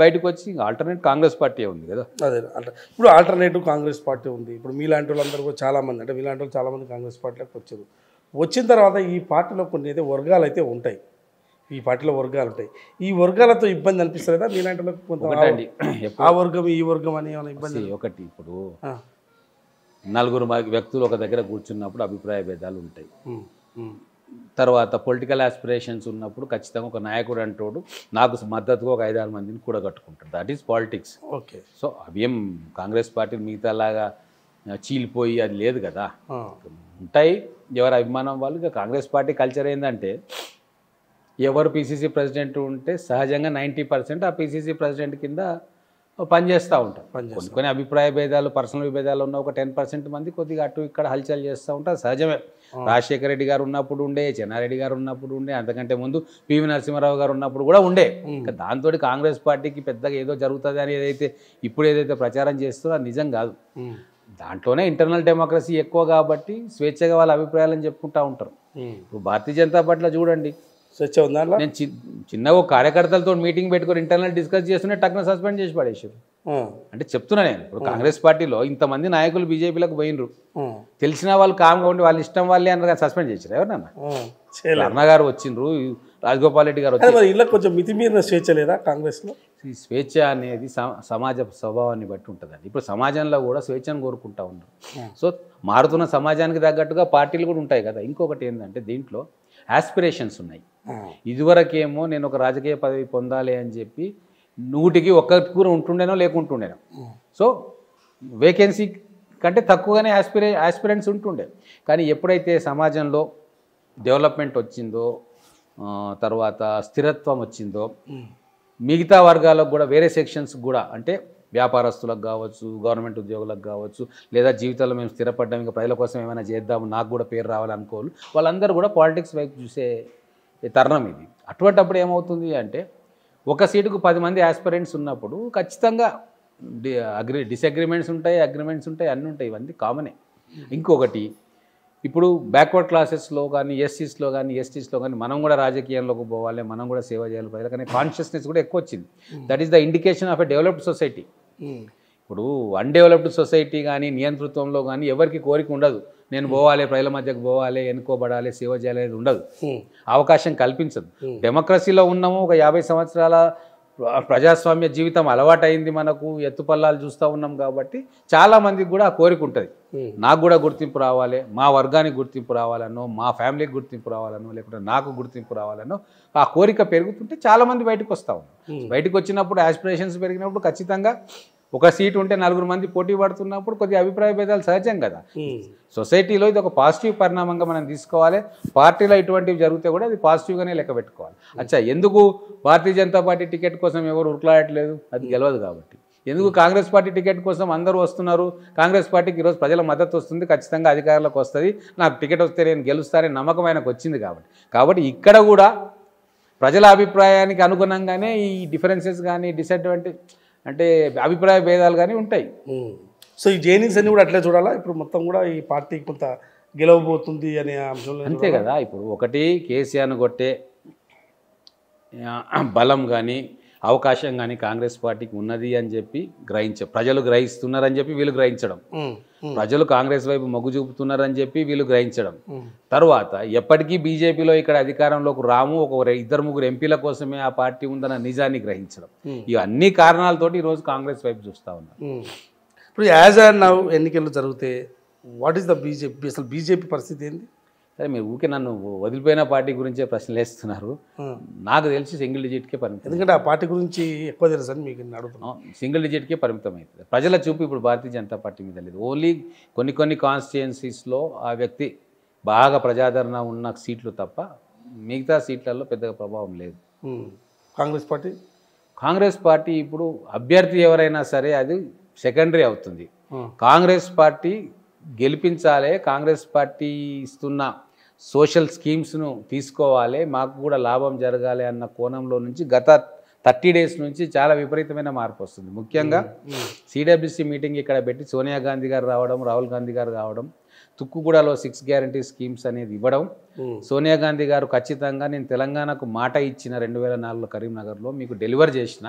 బయటకు వచ్చి ఆల్టర్నేట్ కాంగ్రెస్ పార్టీ ఉంది కదా అదే ఇప్పుడు ఆల్టర్నేటివ్ కాంగ్రెస్ పార్టీ ఉంది ఇప్పుడు మీలాంటి వాళ్ళందరూ కూడా చాలామంది అంటే మీలాంటి వాళ్ళు చాలామంది కాంగ్రెస్ పార్టీలోకి వచ్చారు వచ్చిన తర్వాత ఈ పార్టీలో కొన్ని అయితే వర్గాలు అయితే ఉంటాయి ఈ పార్టీలో వర్గాలు ఉంటాయి ఈ వర్గాలతో ఇబ్బంది అనిపిస్తుందా మీ లాంటి ఆ వర్గం ఈ వర్గం అని ఏమైనా ఇబ్బంది ఒకటి ఇప్పుడు నలుగురు వ్యక్తులు ఒక దగ్గర కూర్చున్నప్పుడు అభిప్రాయ భేదాలు ఉంటాయి తర్వాత పొలిటికల్ ఆస్పిరేషన్స్ ఉన్నప్పుడు ఖచ్చితంగా ఒక నాయకుడు అంటోడు నాకు మద్దతుగా ఒక ఐదారు మందిని కూడా కట్టుకుంటారు that is politics okay so అవేం కాంగ్రెస్ పార్టీ మిగతాలాగా చీలిపోయి అది లేదు కదా ఉంటాయి ఎవరి అభిమానం వాళ్ళు ఇక కాంగ్రెస్ పార్టీ కల్చర్ ఏంటంటే ఎవరు పిసిసి ప్రెసిడెంట్ ఉంటే సహజంగా నైంటీ పర్సెంట్ ఆ పిసిసి ప్రెసిడెంట్ కింద పనిచేస్తూ ఉంటారు కొన్ని కొన్ని అభిప్రాయ భేదాలు పర్సనల్ విభేదాలు ఉన్న ఒక టెన్ పర్సెంట్ మంది కొద్దిగా అటు ఇక్కడ హల్చల్ చేస్తూ ఉంటారు సహజమే రాజశేఖర రెడ్డి గారు ఉన్నప్పుడు ఉండే చెన్నారెడ్డి గారు ఉన్నప్పుడు ఉండే అంతకంటే ముందు పివి నరసింహారావు గారు ఉన్నప్పుడు కూడా ఉండే దాంతో కాంగ్రెస్ పార్టీకి పెద్దగా ఏదో జరుగుతుంది అని ఏదైతే ఇప్పుడు ఏదైతే ప్రచారం అది నిజం కాదు దాంట్లోనే ఇంటర్నల్ డెమోక్రసీ ఎక్కువ కాబట్టి స్వేచ్ఛగా వాళ్ళ అభిప్రాయాలను చెప్పుకుంటూ ఉంటారు ఇప్పుడు భారతీయ జనతా పార్టీలో చూడండి సత్యం ఉందా నేను చిన్నగా కార్యకర్తలతో మీటింగ్ పెట్టుకుని ఇంటర్నల్ డిస్కస్ చేస్తుంటే టక్న సస్పెండ్ చేసి పడేసారు అంటే చెప్తున్నా నేను ఇప్పుడు కాంగ్రెస్ పార్టీలో ఇంతమంది నాయకులు బీజేపీలకు పోయినరు తెలిసిన వాళ్ళు కామ్గా ఉండి వాళ్ళు ఇష్టం వాళ్ళే అన్నారు సస్పెండ్ చేశారు ఎవరన్నా అన్నగారు వచ్చిండ్రు రాజగోపాల్ రెడ్డి గారు వచ్చారు ఇలా కొంచెం మితిమీరిన స్వేచ్ఛ లేదా కాంగ్రెస్లో ఈ స్వేచ్ఛ అనేది సమాజ స్వభావాన్ని బట్టి ఉంటుందండి ఇప్పుడు సమాజంలో కూడా స్వేచ్ఛను కోరుకుంటా ఉన్నారు సో మారుతున్న సమాజానికి తగ్గట్టుగా పార్టీలు కూడా ఉంటాయి కదా ఇంకొకటి ఏంటంటే దీంట్లో ఆస్పిరేషన్స్ ఉన్నాయి ఇదివరకేమో నేను ఒక రాజకీయ పదవి పొందాలి అని చెప్పి నూటికి ఒక్క కూర ఉంటుండేనో లేకుంటుండేనో సో వేకెన్సీ కంటే తక్కువగానే ఆస్పిరే ఆస్పిరెంట్స్ ఉంటుండే కానీ ఎప్పుడైతే సమాజంలో డెవలప్మెంట్ వచ్చిందో తర్వాత స్థిరత్వం వచ్చిందో మిగతా వర్గాలకు కూడా వేరే సెక్షన్స్ కూడా అంటే వ్యాపారస్తులకు కావచ్చు గవర్నమెంట్ ఉద్యోగులకు కావచ్చు లేదా జీవితంలో మేము స్థిరపడ్డాము ఇంకా ప్రజల కోసం ఏమైనా చేద్దాము నాకు కూడా పేరు రావాలి అనుకోవాలి వాళ్ళందరూ కూడా పాలిటిక్స్ వైపు చూసే తరుణం ఇది అటువంటప్పుడు ఏమవుతుంది అంటే ఒక సీటుకు పది మంది ఆస్పిరెంట్స్ ఉన్నప్పుడు ఖచ్చితంగా అగ్రి డిసగ్రిమెంట్స్ ఉంటాయి అగ్రిమెంట్స్ ఉంటాయి అన్నీ ఉంటాయి ఇవన్నీ కామనే ఇంకొకటి ఇప్పుడు బ్యాక్వర్డ్ క్లాసెస్లో కానీ ఎస్సీస్లో కానీ ఎస్టీస్లో కానీ మనం కూడా రాజకీయంలోకి పోవాలి మనం కూడా సేవ చేయాలి ప్రజలకనే కాన్షియస్నెస్ కూడా ఎక్కువ వచ్చింది that is the indication of a developed society Hmm. ఇప్పుడు అన్డెవలప్డ్ సొసైటీ కానీ నియంతృత్వంలో కానీ ఎవరికి కోరిక ఉండదు నేను hmm. పోవాలి ప్రజల మధ్యకు పోవాలి ఎన్నుకోబడాలి సేవ చేయాలి ఉండదు hmm. అవకాశం కల్పించదు డెమోక్రసీలో ఉన్నాము ఒక యాభై సంవత్సరాల ప్రజాస్వామ్య జీవితం అలవాటైంది మనకు ఎత్తుపల్లాలు చూస్తూ ఉన్నాం కాబట్టి చాలామందికి కూడా ఆ కోరిక ఉంటుంది నాకు కూడా గుర్తింపు రావాలి మా వర్గానికి గుర్తింపు రావాలనో మా ఫ్యామిలీకి గుర్తింపు రావాలనో లేకుంటే నాకు గుర్తింపు రావాలనో ఆ కోరిక పెరుగుతుంటే చాలామంది బయటకు వస్తూ ఉన్నారు బయటకు వచ్చినప్పుడు ఆస్పిరేషన్స్ పెరిగినప్పుడు ఖచ్చితంగా ఒక సీట్ ఉంటే నలుగురు మంది పోటీ పడుతున్నప్పుడు కొద్ది అభిప్రాయ భేదాలు సహజం కదా సొసైటీలో ఇది ఒక పాజిటివ్ పరిణామంగా మనం తీసుకోవాలి పార్టీలో ఇటువంటివి జరిగితే కూడా అది పాజిటివ్గానే లెక్క పెట్టుకోవాలి అచ్చా ఎందుకు భారతీయ జనతా పార్టీ టికెట్ కోసం ఎవరు ఉరుకులాడట్లేదు అది గెలవదు కాబట్టి ఎందుకు కాంగ్రెస్ పార్టీ టికెట్ కోసం అందరూ వస్తున్నారు కాంగ్రెస్ పార్టీకి ఈరోజు ప్రజల మద్దతు వస్తుంది ఖచ్చితంగా అధికారులకు వస్తుంది నాకు టికెట్ వస్తే నేను గెలుస్తారని నమ్మకం ఆయనకు వచ్చింది కాబట్టి కాబట్టి ఇక్కడ కూడా ప్రజల అభిప్రాయానికి అనుగుణంగానే ఈ డిఫరెన్సెస్ కానీ డిసడ్వాంటేజ్ అంటే అభిప్రాయ భేదాలు కానీ ఉంటాయి సో ఈ జైనింగ్స్ అన్ని కూడా అట్లే చూడాలా ఇప్పుడు మొత్తం కూడా ఈ పార్టీ కొంత గెలవబోతుంది అనే అంశంలో అంతే కదా ఇప్పుడు ఒకటి కేసీఆర్ను కొట్టే బలం కానీ అవకాశం కానీ కాంగ్రెస్ పార్టీకి ఉన్నది అని చెప్పి గ్రహించ ప్రజలు గ్రహిస్తున్నారని చెప్పి వీళ్ళు గ్రహించడం ప్రజలు కాంగ్రెస్ వైపు మొగ్గు చూపుతున్నారని చెప్పి వీళ్ళు గ్రహించడం తర్వాత ఎప్పటికీ బీజేపీలో ఇక్కడ అధికారంలోకి రాము ఒక ఇద్దరు ముగ్గురు ఎంపీల కోసమే ఆ పార్టీ ఉందన్న నిజాన్ని గ్రహించడం ఇవి అన్ని కారణాలతోటి ఈరోజు కాంగ్రెస్ వైపు చూస్తూ ఉన్నారు ఇప్పుడు యాజ్ ఆర్ నవ్ ఎన్నికలు జరిగితే వాట్ ఈస్ ద బీజేపీ అసలు బీజేపీ పరిస్థితి ఏంటి సరే మీరు ఊరికే నన్ను వదిలిపోయిన పార్టీ గురించే ప్రశ్నలు వేస్తున్నారు నాకు తెలిసి సింగిల్ డిజిట్కే పరిమితం ఎందుకంటే ఆ పార్టీ గురించి ఎక్కువ తెలుసు అని మీకు అడుగుతున్నాం సింగిల్ డిజిట్కే పరిమితం అవుతుంది ప్రజల చూపు ఇప్పుడు భారతీయ జనతా పార్టీ మీద లేదు ఓన్లీ కొన్ని కొన్ని కాన్స్టిట్యుయెన్సీస్లో ఆ వ్యక్తి బాగా ప్రజాదరణ ఉన్న సీట్లు తప్ప మిగతా సీట్లలో పెద్దగా ప్రభావం లేదు కాంగ్రెస్ పార్టీ కాంగ్రెస్ పార్టీ ఇప్పుడు అభ్యర్థి ఎవరైనా సరే అది సెకండరీ అవుతుంది కాంగ్రెస్ పార్టీ గెలిపించాలే కాంగ్రెస్ పార్టీ ఇస్తున్న సోషల్ స్కీమ్స్ను తీసుకోవాలి మాకు కూడా లాభం జరగాలి అన్న కోణంలో నుంచి గత థర్టీ డేస్ నుంచి చాలా విపరీతమైన మార్పు వస్తుంది ముఖ్యంగా సిడబ్ల్యూసీ మీటింగ్ ఇక్కడ పెట్టి సోనియా గాంధీ గారు రావడం రాహుల్ గాంధీ గారు రావడం తుక్కుగూడలో సిక్స్ గ్యారంటీ స్కీమ్స్ అనేది ఇవ్వడం సోనియా గాంధీ గారు ఖచ్చితంగా నేను తెలంగాణకు మాట ఇచ్చిన రెండు వేల నాలుగులో కరీంనగర్లో మీకు డెలివర్ చేసిన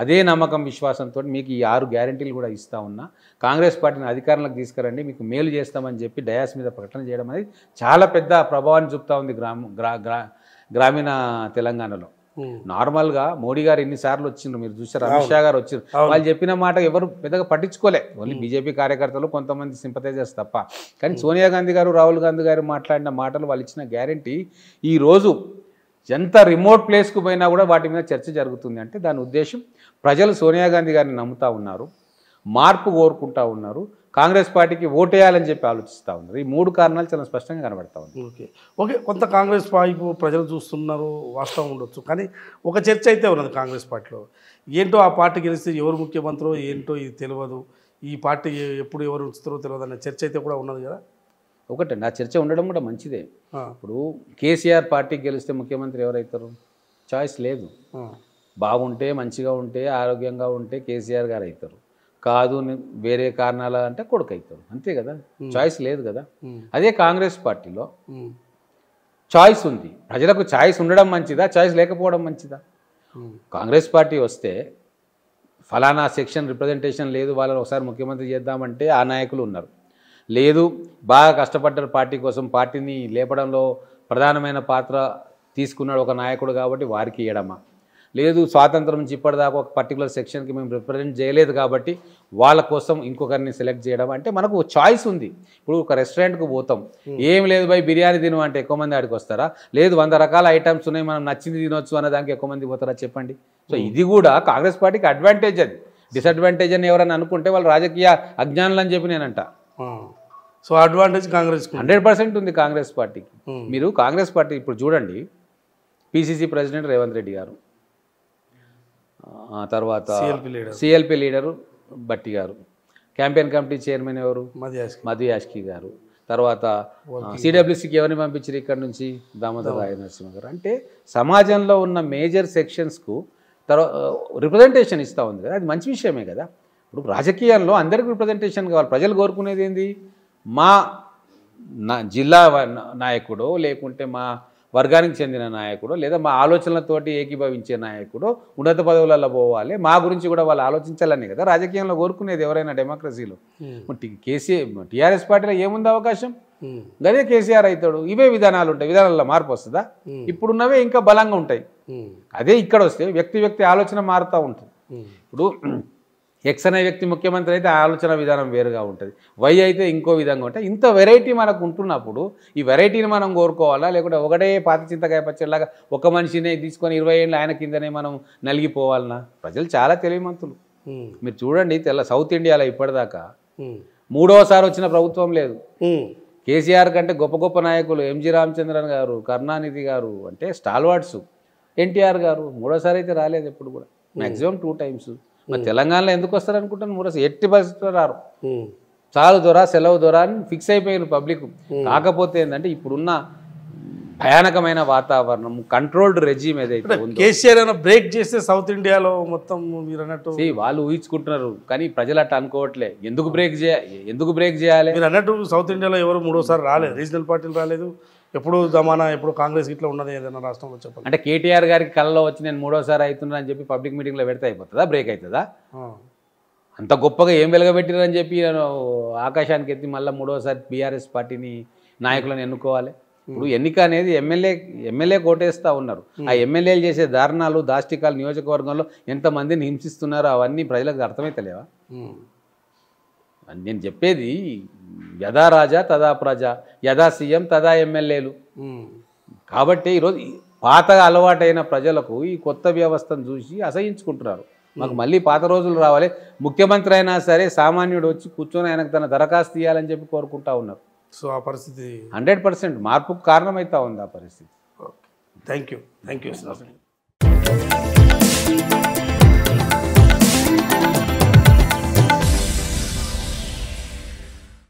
అదే నమ్మకం విశ్వాసంతో మీకు ఈ ఆరు గ్యారంటీలు కూడా ఇస్తా ఉన్నా కాంగ్రెస్ పార్టీని అధికారంలోకి తీసుకురండి మీకు మేలు చేస్తామని చెప్పి డయాస్ మీద ప్రకటన చేయడం అనేది చాలా పెద్ద ప్రభావాన్ని చూపుతా ఉంది గ్రామ గ్రామీణ తెలంగాణలో నార్మల్గా మోడీ గారు ఎన్నిసార్లు వచ్చిండ్రు మీరు చూసారు అమిత్ షా గారు వచ్చారు వాళ్ళు చెప్పిన మాట ఎవరు పెద్దగా పట్టించుకోలే ఓన్లీ బీజేపీ కార్యకర్తలు కొంతమంది సింపతైజర్స్ తప్ప కానీ సోనియా గాంధీ గారు రాహుల్ గాంధీ గారు మాట్లాడిన మాటలు వాళ్ళు ఇచ్చిన గ్యారంటీ ఈరోజు ఎంత రిమోట్ ప్లేస్కు పోయినా కూడా వాటి మీద చర్చ జరుగుతుంది అంటే దాని ఉద్దేశం ప్రజలు సోనియా గాంధీ గారిని నమ్ముతా ఉన్నారు మార్పు కోరుకుంటా ఉన్నారు కాంగ్రెస్ పార్టీకి ఓటేయాలని చెప్పి ఆలోచిస్తూ ఉన్నారు ఈ మూడు కారణాలు చాలా స్పష్టంగా కనబడతా ఉన్నాయి ఓకే ఓకే కొంత కాంగ్రెస్ వైపు ప్రజలు చూస్తున్నారు వాస్తవం ఉండొచ్చు కానీ ఒక చర్చ అయితే ఉన్నది కాంగ్రెస్ పార్టీలో ఏంటో ఆ పార్టీ గెలిస్తే ఎవరు ముఖ్యమంత్రో ఏంటో ఇది తెలియదు ఈ పార్టీ ఎప్పుడు ఎవరు ఉంచుతారో తెలియదు అనే చర్చ అయితే కూడా ఉన్నది కదా ఒకటే నా చర్చ ఉండడం కూడా మంచిదే ఇప్పుడు కేసీఆర్ పార్టీ గెలిస్తే ముఖ్యమంత్రి ఎవరైతారు చాయిస్ లేదు బాగుంటే మంచిగా ఉంటే ఆరోగ్యంగా ఉంటే కేసీఆర్ గారు అవుతారు కాదు వేరే కారణాల అంటే కొడుకు అవుతారు అంతే కదా చాయిస్ లేదు కదా అదే కాంగ్రెస్ పార్టీలో చాయిస్ ఉంది ప్రజలకు చాయిస్ ఉండడం మంచిదా చాయిస్ లేకపోవడం మంచిదా కాంగ్రెస్ పార్టీ వస్తే ఫలానా సెక్షన్ రిప్రజెంటేషన్ లేదు వాళ్ళని ఒకసారి ముఖ్యమంత్రి చేద్దామంటే ఆ నాయకులు ఉన్నారు లేదు బాగా కష్టపడ్డారు పార్టీ కోసం పార్టీని లేపడంలో ప్రధానమైన పాత్ర తీసుకున్నాడు ఒక నాయకుడు కాబట్టి వారికి ఇయ్యడమా లేదు స్వాతంత్రం నుంచి ఇప్పటిదాకా ఒక పర్టికులర్ సెక్షన్కి మేము రిప్రజెంట్ చేయలేదు కాబట్టి వాళ్ళ కోసం ఇంకొకరిని సెలెక్ట్ చేయడం అంటే మనకు చాయిస్ ఉంది ఇప్పుడు ఒక రెస్టారెంట్కి పోతాం ఏం లేదు బై బిర్యానీ తిను అంటే ఎక్కువ మంది ఆడికి వస్తారా లేదు వంద రకాల ఐటమ్స్ ఉన్నాయి మనం నచ్చింది తినొచ్చు అనే దానికి ఎక్కువ మంది పోతారా చెప్పండి సో ఇది కూడా కాంగ్రెస్ పార్టీకి అడ్వాంటేజ్ అది డిసడ్వాంటేజ్ అని ఎవరైనా అనుకుంటే వాళ్ళు రాజకీయ అజ్ఞానులు అని చెప్పి నేనంటా so advantage Congress hundred percent ఉంది కాంగ్రెస్ పార్టీకి మీరు కాంగ్రెస్ పార్టీ ఇప్పుడు చూడండి పిసిసి ప్రెసిడెంట్ రేవంత్ రెడ్డి గారు తర్వాత సిఎల్పి లీడరు భట్టి గారు క్యాంపెయిన్ కమిటీ చైర్మన్ ఎవరు మధు యాష్కి గారు తర్వాత సిడబ్ల్యూసికి ఎవరిని పంపించారు ఇక్కడ నుంచి దామోదర్ రాయ నరసింహ గారు అంటే సమాజంలో ఉన్న మేజర్ సెక్షన్స్కు తర్వాత రిప్రజెంటేషన్ ఇస్తూ ఉంది కదా అది మంచి విషయమే కదా ఇప్పుడు రాజకీయాల్లో అందరికీ రిప్రజెంటేషన్ కావాలి ప్రజలు కోరుకునేది ఏంది మా నా జిల్లా నాయకుడు లేకుంటే మా వర్గానికి చెందిన నాయకుడు లేదా మా ఆలోచనలతోటి ఏకీభవించే నాయకుడు ఉన్నత పదవులలో పోవాలి మా గురించి కూడా వాళ్ళు ఆలోచించాలని కదా రాజకీయంలో కోరుకునేది ఎవరైనా డెమోక్రసీలో కేసీఆర్ టీఆర్ఎస్ పార్టీలో ఏముంది అవకాశం అదే కేసీఆర్ అవుతాడు ఇవే విధానాలు ఉంటాయి విధానాల్లో మార్పు వస్తుందా ఇప్పుడున్నవే ఇంకా బలంగా ఉంటాయి అదే ఇక్కడ వస్తే వ్యక్తి వ్యక్తి ఆలోచన మారుతూ ఉంటుంది ఇప్పుడు ఎక్స్ అనే వ్యక్తి ముఖ్యమంత్రి అయితే ఆలోచన విధానం వేరుగా ఉంటుంది వై అయితే ఇంకో విధంగా ఉంటుంది ఇంత వెరైటీ మనకు ఉంటున్నప్పుడు ఈ వెరైటీని మనం కోరుకోవాలా లేకుంటే ఒకటే పాత చింతకాయ పచ్చడిలాగా ఒక మనిషినే తీసుకొని ఇరవై ఏళ్ళు ఆయన కిందనే మనం నలిగిపోవాలన్నా ప్రజలు చాలా తెలివిమంతులు మీరు చూడండి తెల్ల సౌత్ ఇండియాలో ఇప్పటిదాకా మూడవసారి వచ్చిన ప్రభుత్వం లేదు కేసీఆర్ కంటే గొప్ప గొప్ప నాయకులు ఎంజి రామచంద్రన్ గారు కరుణానిధి గారు అంటే స్టాల్వార్డ్స్ ఎన్టీఆర్ గారు మూడోసారి అయితే రాలేదు ఎప్పుడు కూడా మ్యాక్సిమం టూ టైమ్స్ మరి తెలంగాణలో ఎందుకు వస్తారు అనుకుంటాను మూరసి ఎట్టి పరిస్థితుల్లో రారు చాలు దొరా సెలవు దొరా అని ఫిక్స్ అయిపోయారు పబ్లిక్ కాకపోతే ఏంటంటే ఇప్పుడున్న భయానకమైన వాతావరణం కంట్రోల్డ్ రెజీమ్ ఏదైతే కేసీఆర్ బ్రేక్ చేస్తే సౌత్ ఇండియాలో మొత్తం మీరు అన్నట్టు వాళ్ళు ఊహించుకుంటున్నారు కానీ ప్రజలు అట్లా అనుకోవట్లే ఎందుకు బ్రేక్ చేయాలి ఎందుకు బ్రేక్ చేయాలి మీరు అన్నట్టు సౌత్ ఇండియాలో ఎవరు మూడోసారి రాలేదు రీజనల్ పార్టీలు రాలేదు ఎప్పుడు జమానా ఎప్పుడు కాంగ్రెస్ ఇట్లా ఉన్నది ఏదైనా రాష్ట్రంలో చెప్పాలి అంటే కేటీఆర్ గారికి కళ్ళలో వచ్చి నేను మూడోసారి అవుతున్నా అని చెప్పి పబ్లిక్ మీటింగ్లో పెడితే అయిపోతుందా బ్రేక్ అవుతుందా అంత గొప్పగా ఏం వెలగబెట్టిరని చెప్పి నేను ఆకాశానికి ఎత్తి మళ్ళీ మూడోసారి బీఆర్ఎస్ పార్టీని నాయకులను ఎన్నుకోవాలి ఇప్పుడు ఎన్నిక అనేది ఎమ్మెల్యే ఎమ్మెల్యే కోటేస్తూ ఉన్నారు ఆ ఎమ్మెల్యేలు చేసే దారుణాలు దాష్టికాలు నియోజకవర్గంలో ఎంతమందిని హింసిస్తున్నారో అవన్నీ ప్రజలకు లేవా నేను చెప్పేది యథా రాజా తదా ప్రజా యథా సీఎం తదా ఎమ్మెల్యేలు కాబట్టి ఈరోజు పాత అలవాటైన ప్రజలకు ఈ కొత్త వ్యవస్థను చూసి అసహించుకుంటున్నారు మాకు మళ్ళీ పాత రోజులు రావాలి ముఖ్యమంత్రి అయినా సరే సామాన్యుడు వచ్చి కూర్చొని ఆయనకు తన దరఖాస్తు ఇవ్వాలని చెప్పి కోరుకుంటా ఉన్నారు సో ఆ పరిస్థితి హండ్రెడ్ పర్సెంట్ మార్పుకు కారణమైతా ఉంది ఆ పరిస్థితి థ్యాంక్ యూ థ్యాంక్ యూ